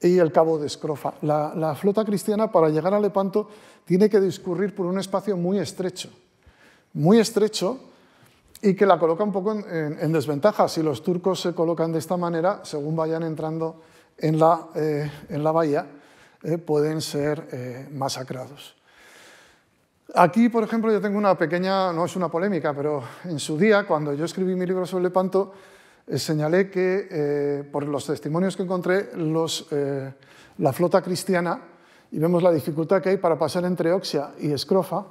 Speaker 1: y el cabo de Escrofa. La, flota cristiana para llegar a Lepanto tiene que discurrir por un espacio muy estrecho, muy estrecho y que la coloca un poco en, desventaja. Si los turcos se colocan de esta manera, según vayan entrando en la, eh, bahía, eh, pueden ser masacrados. Aquí, por ejemplo, yo tengo una pequeña, no es una polémica, pero en su día, cuando yo escribí mi libro sobre Lepanto, eh, señalé que, eh, por los testimonios que encontré, eh, la flota cristiana, y vemos la dificultad que hay para pasar entre Oxia y Escrofa,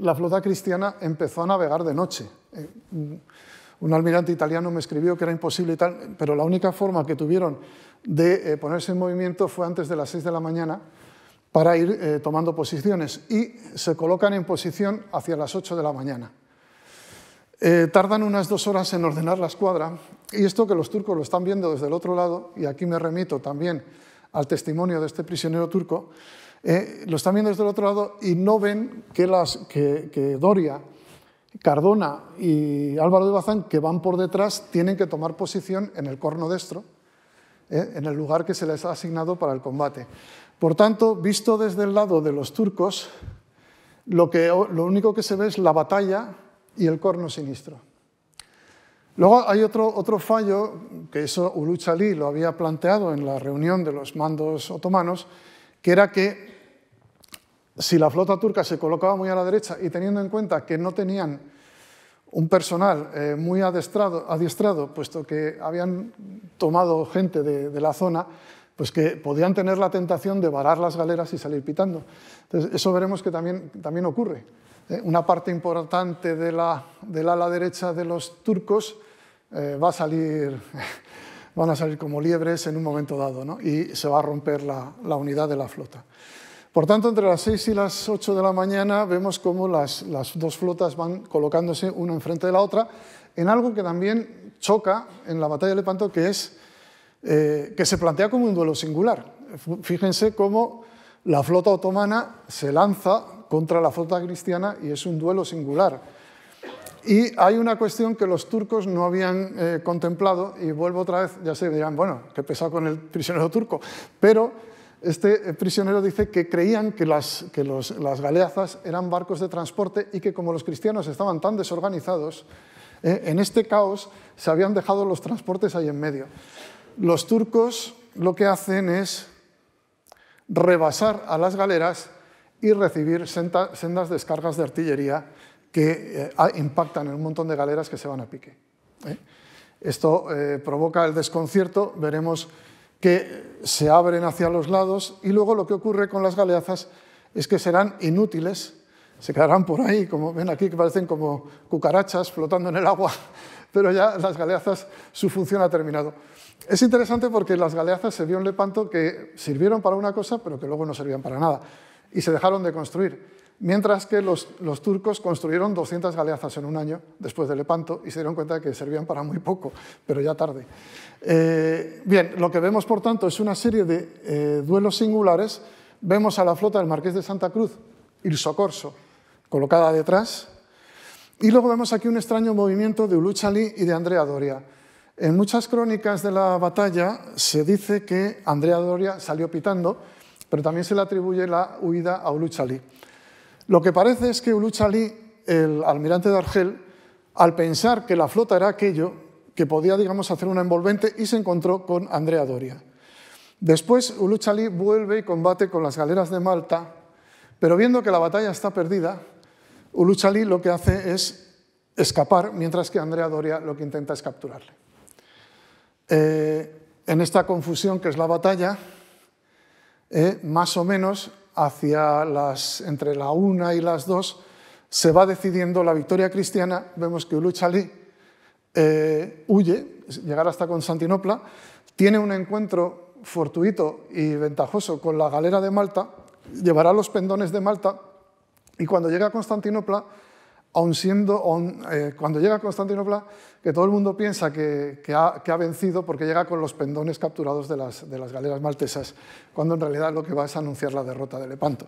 Speaker 1: la flota cristiana empezó a navegar de noche. Mm, un almirante italiano me escribió que era imposible tal, pero la única forma que tuvieron de ponerse en movimiento fue antes de las 6 de la mañana, para ir eh, tomando posiciones y se colocan en posición hacia las 8 de la mañana. Eh, tardan unas dos horas en ordenar la escuadra y esto que los turcos lo están viendo desde el otro lado, y aquí me remito también al testimonio de este prisionero turco, eh, lo están viendo desde el otro lado y no ven que, las, que, Doria, Cardona y Álvaro de Bazán, que van por detrás, tienen que tomar posición en el corno destro, en el lugar que se les ha asignado para el combate. Por tanto, visto desde el lado de los turcos, lo, único que se ve es la batalla y el corno sinistro. Luego hay otro, fallo, que eso Uluç Ali lo había planteado en la reunión de los mandos otomanos, que era que si la flota turca se colocaba muy a la derecha y teniendo en cuenta que no tenían un personal eh, muy adiestrado, puesto que habían tomado gente de la zona, pues que podían tener la tentación de varar las galeras y salir pitando. Entonces, eso veremos que también, también ocurre. ¿eh? una parte importante de la, del ala derecha de los turcos eh, va a salir, van a salir como liebres en un momento dado ¿no? y se va a romper la, la, unidad de la flota. Por tanto, entre las 6 y las 8 de la mañana vemos cómo las, las dos flotas van colocándose una enfrente de la otra en algo que también choca en la batalla de Lepanto, que es eh, que se plantea como un duelo singular. Fíjense cómo la flota otomana se lanza contra la flota cristiana y es un duelo singular. Y hay una cuestión que los turcos no habían eh, contemplado, y vuelvo otra vez, ya se dirán, bueno, qué pesado con el prisionero turco, pero este eh, prisionero dice que creían que, las, galeazas eran barcos de transporte y que como los cristianos estaban tan desorganizados, en este caos se habían dejado los transportes ahí en medio los turcos lo que hacen es rebasar a las galeras y recibir sendas descargas de artillería que eh, impactan en un montón de galeras que se van a pique. ¿eh? Esto eh, provoca el desconcierto, veremos que se abren hacia los lados y luego lo que ocurre con las galeazas es que serán inútiles, se quedarán por ahí, como ven aquí, que parecen como cucarachas flotando en el agua, pero ya las galeazas, su función ha terminado. Es interesante porque las galeazas se vio en Lepanto que sirvieron para una cosa, pero que luego no servían para nada, y se dejaron de construir. Mientras que los, turcos construyeron 200 galeazas en un año después de Lepanto y se dieron cuenta que servían para muy poco, pero ya tarde. Eh, bien, lo que vemos por tanto es una serie de eh, duelos singulares. Vemos a la flota del Marqués de Santa Cruz, Il Socorso, colocada detrás, y luego vemos aquí un extraño movimiento de Uluchali y de Andrea Doria. En muchas crónicas de la batalla se dice que Andrea Doria salió pitando, pero también se le atribuye la huida a Uluchali. Lo que parece es que Uluchali, el almirante de Argel, al pensar que la flota era aquello, que podía, digamos, hacer una envolvente y se encontró con Andrea Doria. Después Uluchali vuelve y combate con las galeras de Malta, pero viendo que la batalla está perdida, Uluchali lo que hace es escapar, mientras que Andrea Doria lo que intenta es capturarle. Eh, en esta confusión que es la batalla, eh, más o menos hacia las, entre la una y las dos, se va decidiendo la victoria cristiana. Vemos que Uluchali eh, huye, llegar hasta Constantinopla, tiene un encuentro fortuito y ventajoso con la galera de Malta, llevará los pendones de Malta y cuando llega a Constantinopla, siendo, eh, cuando llega a Constantinopla, que todo el mundo piensa que, ha, vencido porque llega con los pendones capturados de las, galeras maltesas, cuando en realidad lo que va es anunciar la derrota de Lepanto.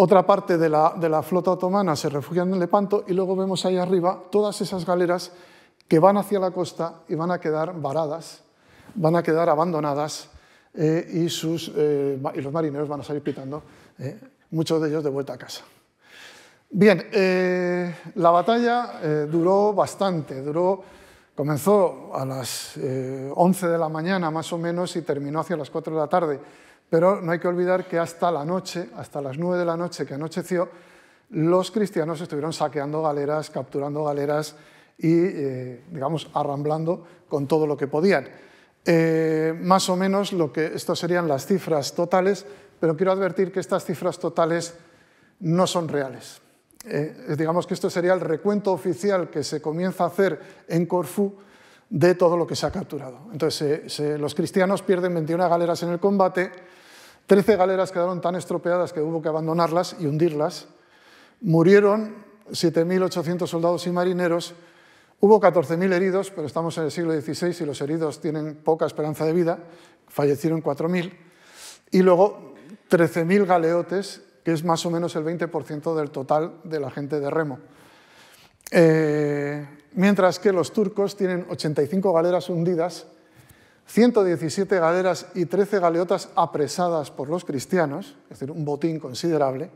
Speaker 1: Otra parte de la, flota otomana se refugia en Lepanto y luego vemos ahí arriba todas esas galeras que van hacia la costa y van a quedar varadas, van a quedar abandonadas eh, y, eh, y los marineros van a salir pitando, muchos de ellos de vuelta a casa. Bien, eh, la batalla eh, duró bastante, duró, comenzó a las 11 eh, de la mañana más o menos y terminó hacia las 4 de la tarde, pero no hay que olvidar que hasta la noche, hasta las 9 de la noche que anocheció, los cristianos estuvieron saqueando galeras, capturando galeras y, digamos, arramblando con todo lo que podían. más o menos lo estas serían las cifras totales, pero quiero advertir que estas cifras totales no son reales eh, digamos que esto sería el recuento oficial que se comienza a hacer en Corfú de todo lo que se ha capturado. Entonces, los cristianos pierden 21 galeras en el combate, 13 galeras quedaron tan estropeadas que hubo que abandonarlas y hundirlas, murieron 7.800 soldados y marineros, hubo 14.000 heridos, pero estamos en el siglo XVI y los heridos tienen poca esperanza de vida, fallecieron 4.000, y luego 13.000 galeotes que es más o menos el 20% del total de la gente de remo. Eh, mientras que los turcos tienen 85 galeras hundidas, 117 galeras y 13 galeotas apresadas por los cristianos, es decir, un botín considerable.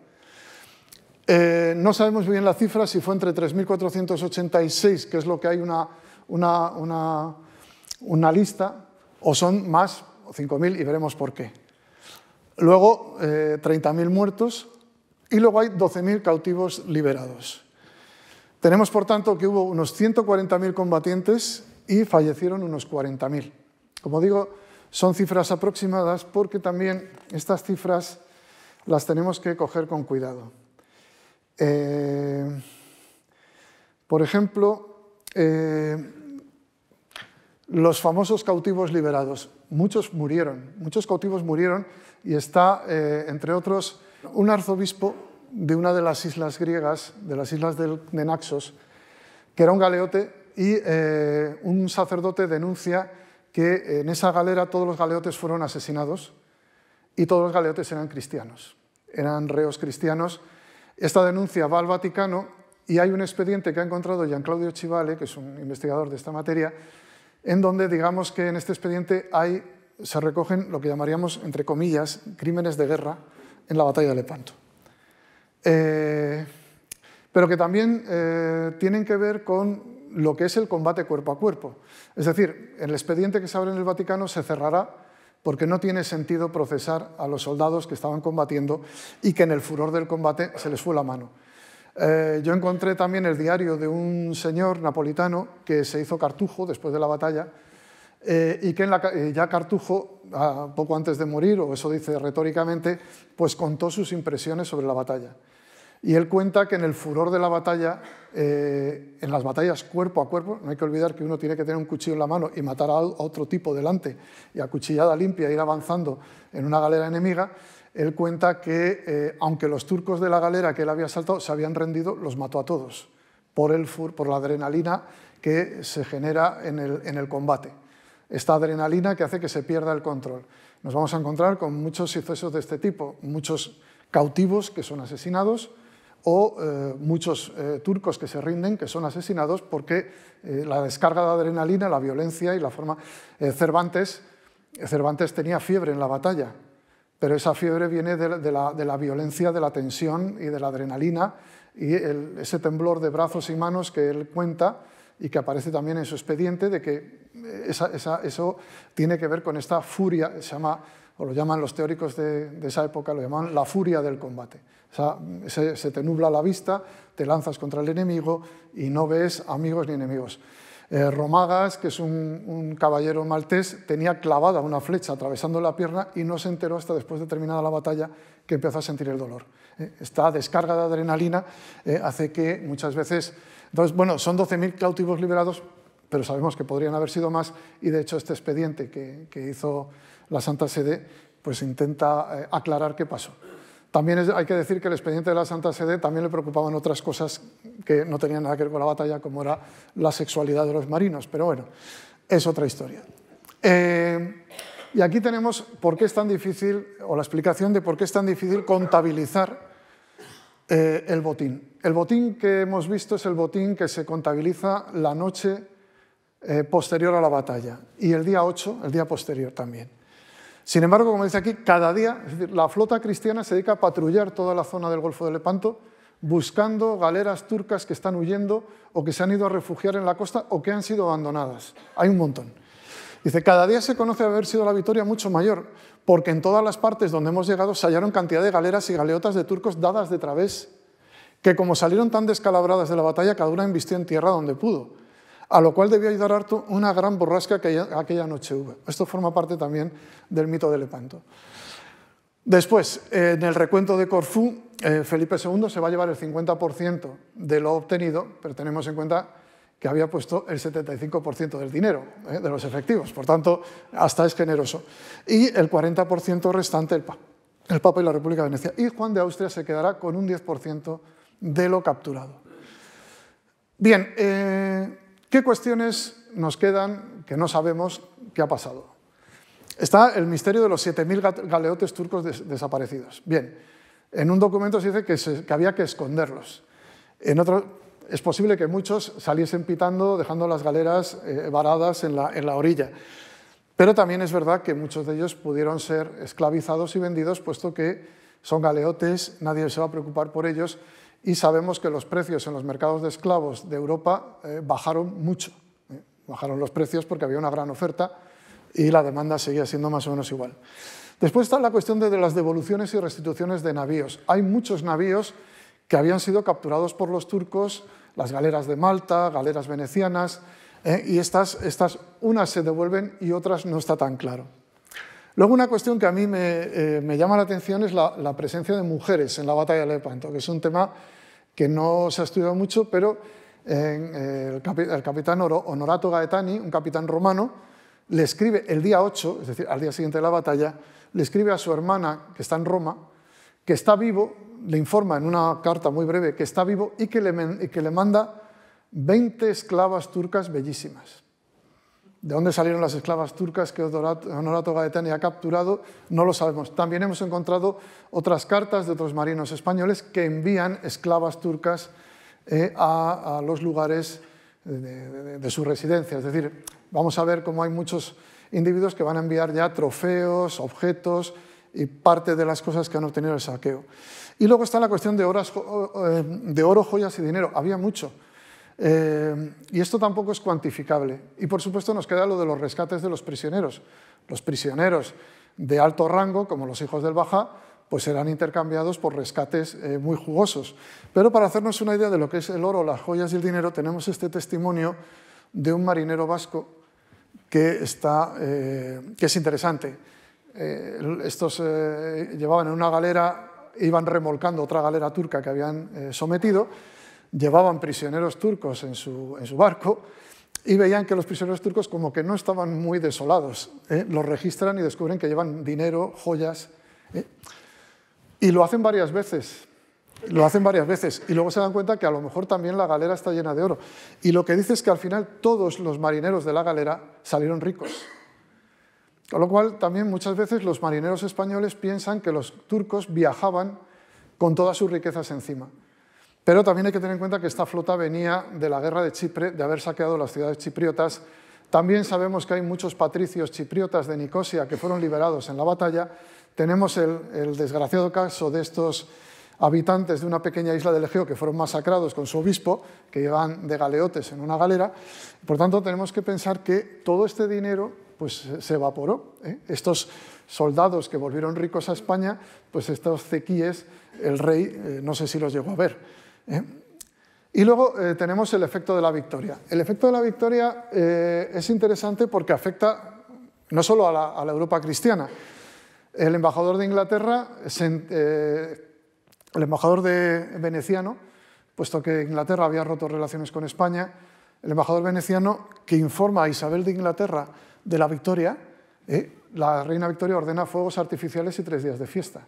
Speaker 1: Eh, no sabemos bien la cifra, si fue entre 3.486, que es lo que hay una, una, una lista, o son más, o 5.000, y veremos por qué. Luego, 30.000 eh, muertos y luego hay 12.000 cautivos liberados. Tenemos, por tanto, que hubo unos 140.000 combatientes y fallecieron unos 40.000. Como digo, son cifras aproximadas porque también estas cifras las tenemos que coger con cuidado. Eh, por ejemplo, eh, los famosos cautivos liberados. Muchos murieron, muchos cautivos murieron y está, eh, entre otros, un arzobispo de una de las islas griegas, de las islas de Naxos, que era un galeote y eh, un sacerdote denuncia que en esa galera todos los galeotes fueron asesinados y todos los galeotes eran cristianos, eran reos cristianos. Esta denuncia va al Vaticano y hay un expediente que ha encontrado Gianclaudio Chivale, que es un investigador de esta materia, en donde digamos que en este expediente hay se recogen lo que llamaríamos, entre comillas, crímenes de guerra en la batalla de Lepanto. Eh, pero que también eh, tienen que ver con lo que es el combate cuerpo a cuerpo. Es decir, el expediente que se abre en el Vaticano se cerrará porque no tiene sentido procesar a los soldados que estaban combatiendo y que en el furor del combate se les fue la mano. Eh, yo encontré también el diario de un señor napolitano que se hizo cartujo después de la batalla eh, y que en eh, ya Cartujo, poco antes de morir, o eso dice retóricamente, pues contó sus impresiones sobre la batalla. Y él cuenta que en el furor de la batalla, eh, en las batallas cuerpo a cuerpo, no hay que olvidar que uno tiene que tener un cuchillo en la mano y matar a otro tipo delante y a cuchillada limpia ir avanzando en una galera enemiga, él cuenta que aunque los turcos de la galera que él había asaltado se habían rendido, los mató a todos por, el fur, por la adrenalina que se genera en el combate esta adrenalina que hace que se pierda el control. Nos vamos a encontrar con muchos sucesos de este tipo, muchos cautivos que son asesinados o eh, muchos eh, turcos que se rinden, que son asesinados porque eh, la descarga de adrenalina, la violencia y la forma... Cervantes, Cervantes tenía fiebre en la batalla, pero esa fiebre viene de, la, violencia, de la tensión y de la adrenalina y ese temblor de brazos y manos que él cuenta y que aparece también en su expediente de que eh, eso tiene que ver con esta furia, se llama, o lo llaman los teóricos de, esa época, lo llaman la furia del combate. sea, se, te nubla la vista, te lanzas contra el enemigo y no ves amigos ni enemigos. Eh, Romagas, que es un, caballero maltés, tenía clavada una flecha atravesando la pierna y no se enteró hasta después de terminada la batalla que empezó a sentir el dolor. Eh, esta descarga de adrenalina eh, hace que muchas veces entonces, bueno, son 12.000 cautivos liberados, pero sabemos que podrían haber sido más y de hecho este expediente que, hizo la Santa Sede pues intenta eh, aclarar qué pasó. También hay que decir que el expediente de la Santa Sede también le preocupaban otras cosas que no tenían nada que ver con la batalla, como era la sexualidad de los marinos, pero bueno, es otra historia. Eh, y aquí tenemos por qué es tan difícil, o la explicación de por qué es tan difícil contabilizar eh, el botín. El botín que hemos visto es el botín que se contabiliza la noche eh, posterior a la batalla y el día 8, el día posterior también. Sin embargo, como dice aquí, cada día, la flota cristiana se dedica a patrullar toda la zona del Golfo de Lepanto buscando galeras turcas que están huyendo o que se han ido a refugiar en la costa o que han sido abandonadas. Hay un montón. Dice, cada día se conoce haber sido la victoria mucho mayor, porque en todas las partes donde hemos llegado se hallaron cantidad de galeras y galeotas de turcos dadas de través, que como salieron tan descalabradas de la batalla, cada una embistió en tierra donde pudo, a lo cual debió ayudar harto una gran borrasca que aquella noche hubo. Esto forma parte también del mito de Lepanto. Después, eh, en el recuento de Corfú, eh, Felipe II se va a llevar el 50% de lo obtenido, pero tenemos en cuenta que había puesto el 75% del dinero, ¿eh? de los efectivos. Por tanto, hasta es generoso. Y el 40% restante el, Papa, el Papa y la República de Venecia. Y Juan de Austria se quedará con un 10% de lo capturado. Bien, eh, ¿qué cuestiones nos quedan que no sabemos qué ha pasado? Está el misterio de los 7.000 galeotes turcos desaparecidos. Bien, en un documento se dice que, que había que esconderlos. En otro es posible que muchos saliesen pitando, dejando las galeras eh, varadas en la, orilla. Pero también es verdad que muchos de ellos pudieron ser esclavizados y vendidos, puesto que son galeotes, nadie se va a preocupar por ellos, y sabemos que los precios en los mercados de esclavos de Europa eh, bajaron mucho. Eh, bajaron los precios porque había una gran oferta y la demanda seguía siendo más o menos igual. Después está la cuestión de las devoluciones y restituciones de navíos. Hay muchos navíos que habían sido capturados por los turcos, las galeras de Malta, galeras venecianas, eh, y estas, estas unas se devuelven y otras no está tan claro. Luego una cuestión que a mí me, eh, llama la atención es la, presencia de mujeres en la batalla de Lepanto, que es un tema que no se ha estudiado mucho, pero eh, el, el, capitán Honorato Gaetani, un capitán romano, le escribe el día 8, es decir, al día siguiente de la batalla, le escribe a su hermana, que está en Roma, que está vivo, le informa en una carta muy breve que está vivo y que le, manda 20 esclavas turcas bellísimas. ¿De dónde salieron las esclavas turcas que Honorato Gaetani ha capturado? No lo sabemos. También hemos encontrado otras cartas de otros marinos españoles que envían esclavas turcas eh, a, los lugares de, su residencia. Es decir, vamos a ver cómo hay muchos individuos que van a enviar ya trofeos, objetos y parte de las cosas que han obtenido el saqueo. Y luego está la cuestión de, horas, eh, de oro, joyas y dinero. Había mucho. Eh, y esto tampoco es cuantificable. Y por supuesto nos queda lo de los rescates de los prisioneros. Los prisioneros de alto rango, como los hijos del Baja, pues serán intercambiados por rescates eh, muy jugosos. Pero para hacernos una idea de lo que es el oro, las joyas y el dinero, tenemos este testimonio de un marinero vasco que, está, que es interesante. estos llevaban en una galera iban remolcando otra galera turca que habían eh, sometido, llevaban prisioneros turcos en su, barco y veían que los prisioneros turcos como que no estaban muy desolados. ¿eh? Los registran y descubren que llevan dinero, joyas. ¿eh? Y lo hacen varias veces. Lo hacen varias veces y luego se dan cuenta que a lo mejor también la galera está llena de oro. Y lo que dice es que al final todos los marineros de la galera salieron ricos. Con lo cual, también muchas veces los marineros españoles piensan que los turcos viajaban con todas sus riquezas encima. Pero también hay que tener en cuenta que esta flota venía de la guerra de Chipre, de haber saqueado las ciudades chipriotas. También sabemos que hay muchos patricios chipriotas de Nicosia que fueron liberados en la batalla. Tenemos el, desgraciado caso de estos habitantes de una pequeña isla del Egeo que fueron masacrados con su obispo, que iban de galeotes en una galera. Por tanto, tenemos que pensar que todo este dinero pues se evaporó. ¿eh? Estos soldados que volvieron ricos a España, pues estos cequíes, el rey eh, no sé si los llegó a ver. ¿eh? Y luego tenemos el efecto de la victoria. El efecto de la victoria es interesante porque afecta no solo a la, Europa cristiana. El embajador de Inglaterra, el embajador de veneciano, puesto que Inglaterra había roto relaciones con España, el embajador veneciano que informa a Isabel de Inglaterra de la victoria, eh, la reina Victoria ordena fuegos artificiales y tres días de fiesta.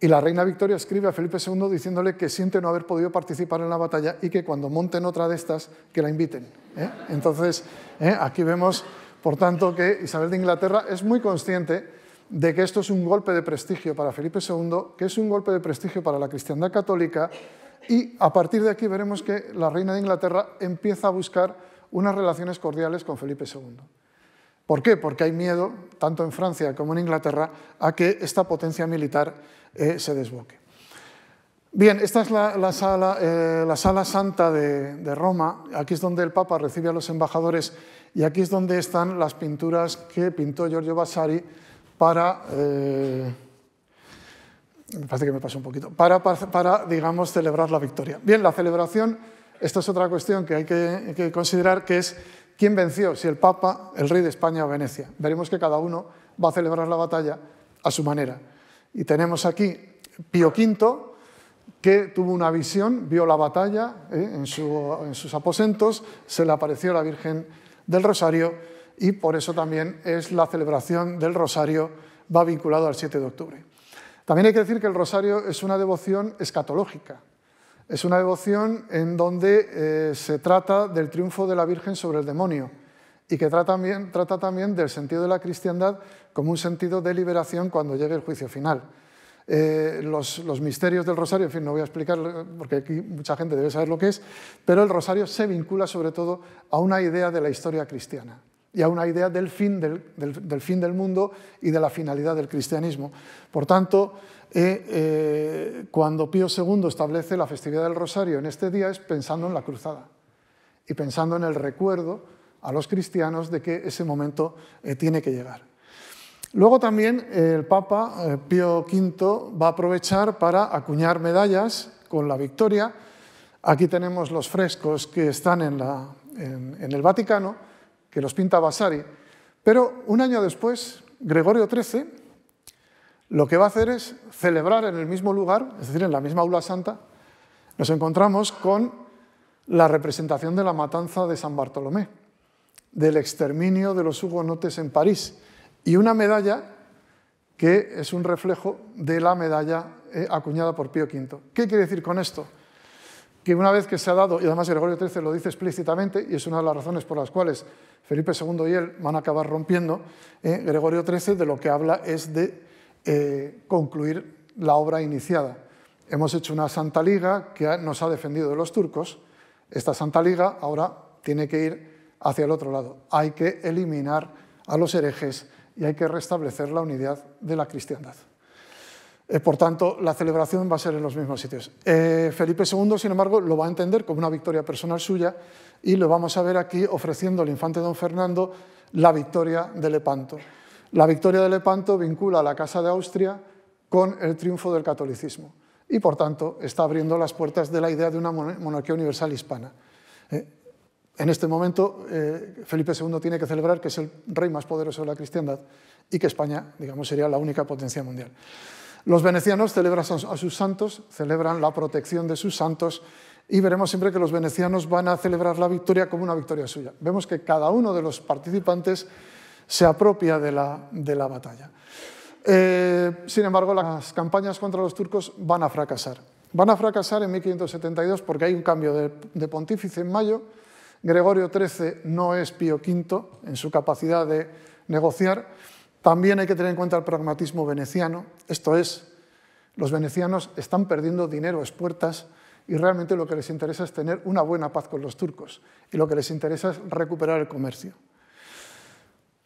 Speaker 1: Y la reina Victoria escribe a Felipe II diciéndole que siente no haber podido participar en la batalla y que cuando monten otra de estas, que la inviten. ¿eh? Entonces, ¿eh? aquí vemos, por tanto, que Isabel de Inglaterra es muy consciente de que esto es un golpe de prestigio para Felipe II, que es un golpe de prestigio para la cristiandad católica, y a partir de aquí veremos que la reina de Inglaterra empieza a buscar unas relaciones cordiales con Felipe II. ¿Por qué? Porque hay miedo, tanto en Francia como en Inglaterra, a que esta potencia militar eh, se desboque. Bien, esta es la, sala, eh, la sala, santa de, Roma. Aquí es donde el Papa recibe a los embajadores y aquí es donde están las pinturas que pintó Giorgio Vasari para... Eh, parece que me pasó un poquito, para, digamos, celebrar la victoria. Bien, la celebración, esta es otra cuestión que hay que considerar, que es quién venció, si el Papa, el rey de España o Venecia. Veremos que cada uno va a celebrar la batalla a su manera. Y tenemos aquí Pío V, que tuvo una visión, vio la batalla ¿eh? en, sus aposentos, se le apareció la Virgen del Rosario y por eso también es la celebración del Rosario, va vinculado al 7 de octubre. También hay que decir que el Rosario es una devoción escatológica, es una devoción en donde eh, se trata del triunfo de la Virgen sobre el demonio y que trata también, trata también, del sentido de la cristiandad como un sentido de liberación cuando llegue el juicio final. Eh, los, misterios del rosario, en fin, no voy a explicar porque aquí mucha gente debe saber lo que es, pero el rosario se vincula sobre todo a una idea de la historia cristiana y a una idea del fin del fin del mundo y de la finalidad del cristianismo. Por tanto, eh, eh, cuando Pío II establece la festividad del Rosario en este día es pensando en la cruzada y pensando en el recuerdo a los cristianos de que ese momento eh, tiene que llegar. Luego también el Papa Pío V va a aprovechar para acuñar medallas con la victoria. Aquí tenemos los frescos que están en, en el Vaticano, que los pinta Vasari. Pero un año después, Gregorio XIII lo que va a hacer es celebrar en el mismo lugar, es decir, en la misma aula santa, nos encontramos con la representación de la matanza de San Bartolomé, del exterminio de los hugonotes en París, y una medalla que es un reflejo de la medalla eh, acuñada por Pío V. ¿Qué quiere decir con esto? Que una vez que se ha dado, y además Gregorio XIII lo dice explícitamente, y es una de las razones por las cuales Felipe II y él van a acabar rompiendo, eh, Gregorio XIII de lo que habla es de eh, concluir la obra iniciada. Hemos hecho una Santa Liga que nos ha defendido de los turcos. Esta Santa Liga ahora tiene que ir hacia el otro lado. Hay que eliminar a los herejes y hay que restablecer la unidad de la cristiandad. Eh, por tanto, la celebración va a ser en los mismos sitios. Eh, Felipe II, sin embargo, lo va a entender como una victoria personal suya y lo vamos a ver aquí ofreciendo al infante don Fernando la victoria de Lepanto. La victoria de Lepanto vincula a la Casa de Austria con el triunfo del catolicismo y, por tanto, está abriendo las puertas de la idea de una monarquía universal hispana. Eh, en este momento, eh, Felipe II tiene que celebrar que es el rey más poderoso de la cristiandad y que España, digamos, sería la única potencia mundial. Los venecianos celebran a sus santos, celebran la protección de sus santos y veremos siempre que los venecianos van a celebrar la victoria como una victoria suya. Vemos que cada uno de los participantes se apropia de la, batalla. Eh, sin embargo, las campañas contra los turcos van a fracasar. Van a fracasar en 1572 porque hay un cambio de, pontífice en mayo. Gregorio XIII no es Pío V en su capacidad de negociar. También hay que tener en cuenta el pragmatismo veneciano. Esto es, los venecianos están perdiendo dinero a y realmente lo que les interesa es tener una buena paz con los turcos y lo que les interesa es recuperar el comercio.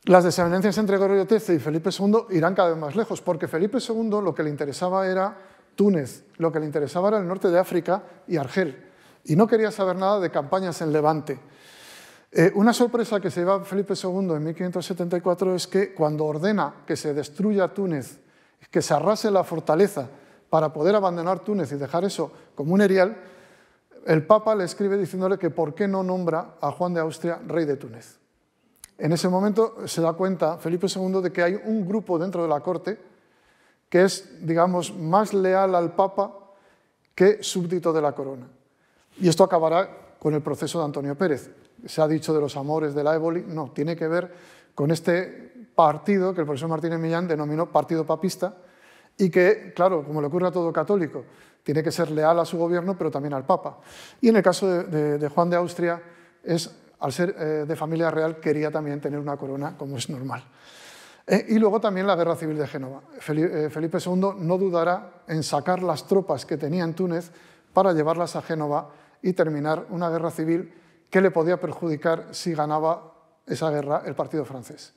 Speaker 1: Las desavenencias entre Gregorio XIII y Felipe II irán cada vez más lejos, porque Felipe II lo que le interesaba era Túnez, lo que le interesaba era el norte de África y Argel, y no quería saber nada de campañas en Levante. Eh, una sorpresa que se lleva Felipe II en 1574 es que cuando ordena que se destruya Túnez, que se arrase la fortaleza para poder abandonar Túnez y dejar eso como un erial, el Papa le escribe diciéndole que por qué no nombra a Juan de Austria rey de Túnez. En ese momento se da cuenta Felipe II de que hay un grupo dentro de la corte que es, digamos, más leal al Papa que súbdito de la corona. Y esto acabará con el proceso de Antonio Pérez. Se ha dicho de los amores de la Éboli, no, tiene que ver con este partido que el profesor Martínez Millán denominó partido papista y que, claro, como le ocurre a todo católico, tiene que ser leal a su gobierno, pero también al Papa. Y en el caso de, de Juan de Austria es al ser eh, de familia real, quería también tener una corona, como es normal. Eh, y luego también la guerra civil de Génova. Eh, Felipe II no dudará en sacar las tropas que tenía en Túnez para llevarlas a Génova y terminar una guerra civil que le podía perjudicar si ganaba esa guerra el partido francés.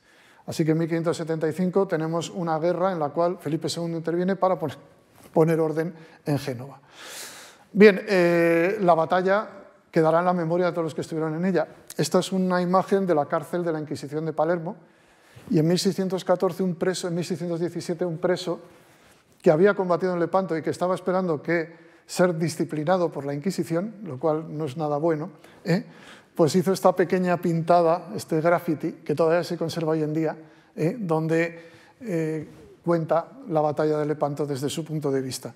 Speaker 1: Así que en 1575 tenemos una guerra en la cual Felipe II interviene para poner orden en Génova. Bien, la batalla quedará en la memoria de todos los que estuvieron en ella. Esta es una imagen de la cárcel de la Inquisición de Palermo y en 1614 un preso, en 1617 un preso que había combatido en Lepanto y que estaba esperando que ser disciplinado por la Inquisición, lo cual no es nada bueno, ¿eh? pues hizo esta pequeña pintada, este graffiti, que todavía se conserva hoy en día, ¿eh? donde eh, cuenta la batalla de Lepanto desde su punto de vista.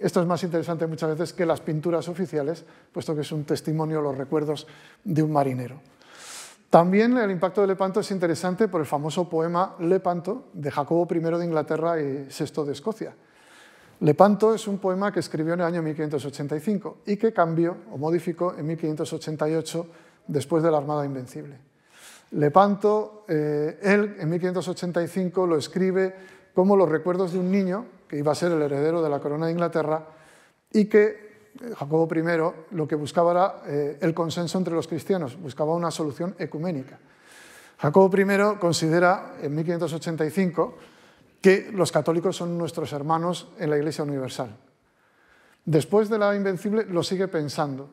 Speaker 1: Esto es más interesante muchas veces que las pinturas oficiales, puesto que es un testimonio los recuerdos de un marinero. También el impacto de Lepanto es interesante por el famoso poema Lepanto de Jacobo I de Inglaterra y VI de Escocia. Lepanto es un poema que escribió en el año 1585 y que cambió o modificó en 1588 después de la Armada Invencible. Lepanto, eh, él en 1585 lo escribe como los recuerdos de un niño que iba a ser el heredero de la corona de Inglaterra, y que eh, Jacobo I lo que buscaba era eh, el consenso entre los cristianos, buscaba una solución ecuménica. Jacobo I considera en 1585 que los católicos son nuestros hermanos en la Iglesia Universal. Después de la Invencible lo sigue pensando,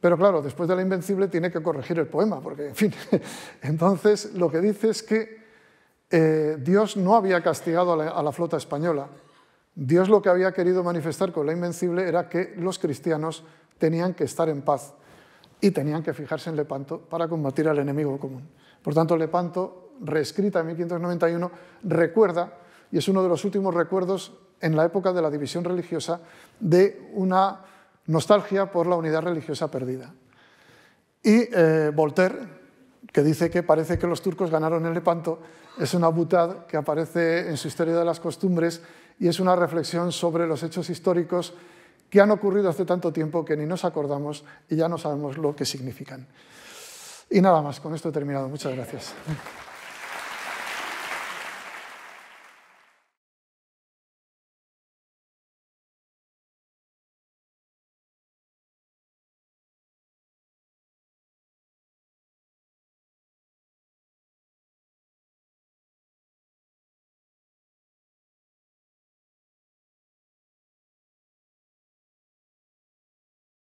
Speaker 1: pero claro, después de la Invencible tiene que corregir el poema, porque, en fin, entonces lo que dice es que eh, Dios no había castigado a la flota española, Dios lo que había querido manifestar con la Invencible era que los cristianos tenían que estar en paz y tenían que fijarse en Lepanto para combatir al enemigo común. Por tanto, Lepanto, reescrita en 1591, recuerda, y es uno de los últimos recuerdos en la época de la división religiosa, de una nostalgia por la unidad religiosa perdida. Y eh, Voltaire, que dice que parece que los turcos ganaron el Lepanto, es una butad que aparece en su Historia de las Costumbres y es una reflexión sobre los hechos históricos que han ocurrido hace tanto tiempo que ni nos acordamos y ya no sabemos lo que significan. Y nada más, con esto he terminado. Muchas gracias.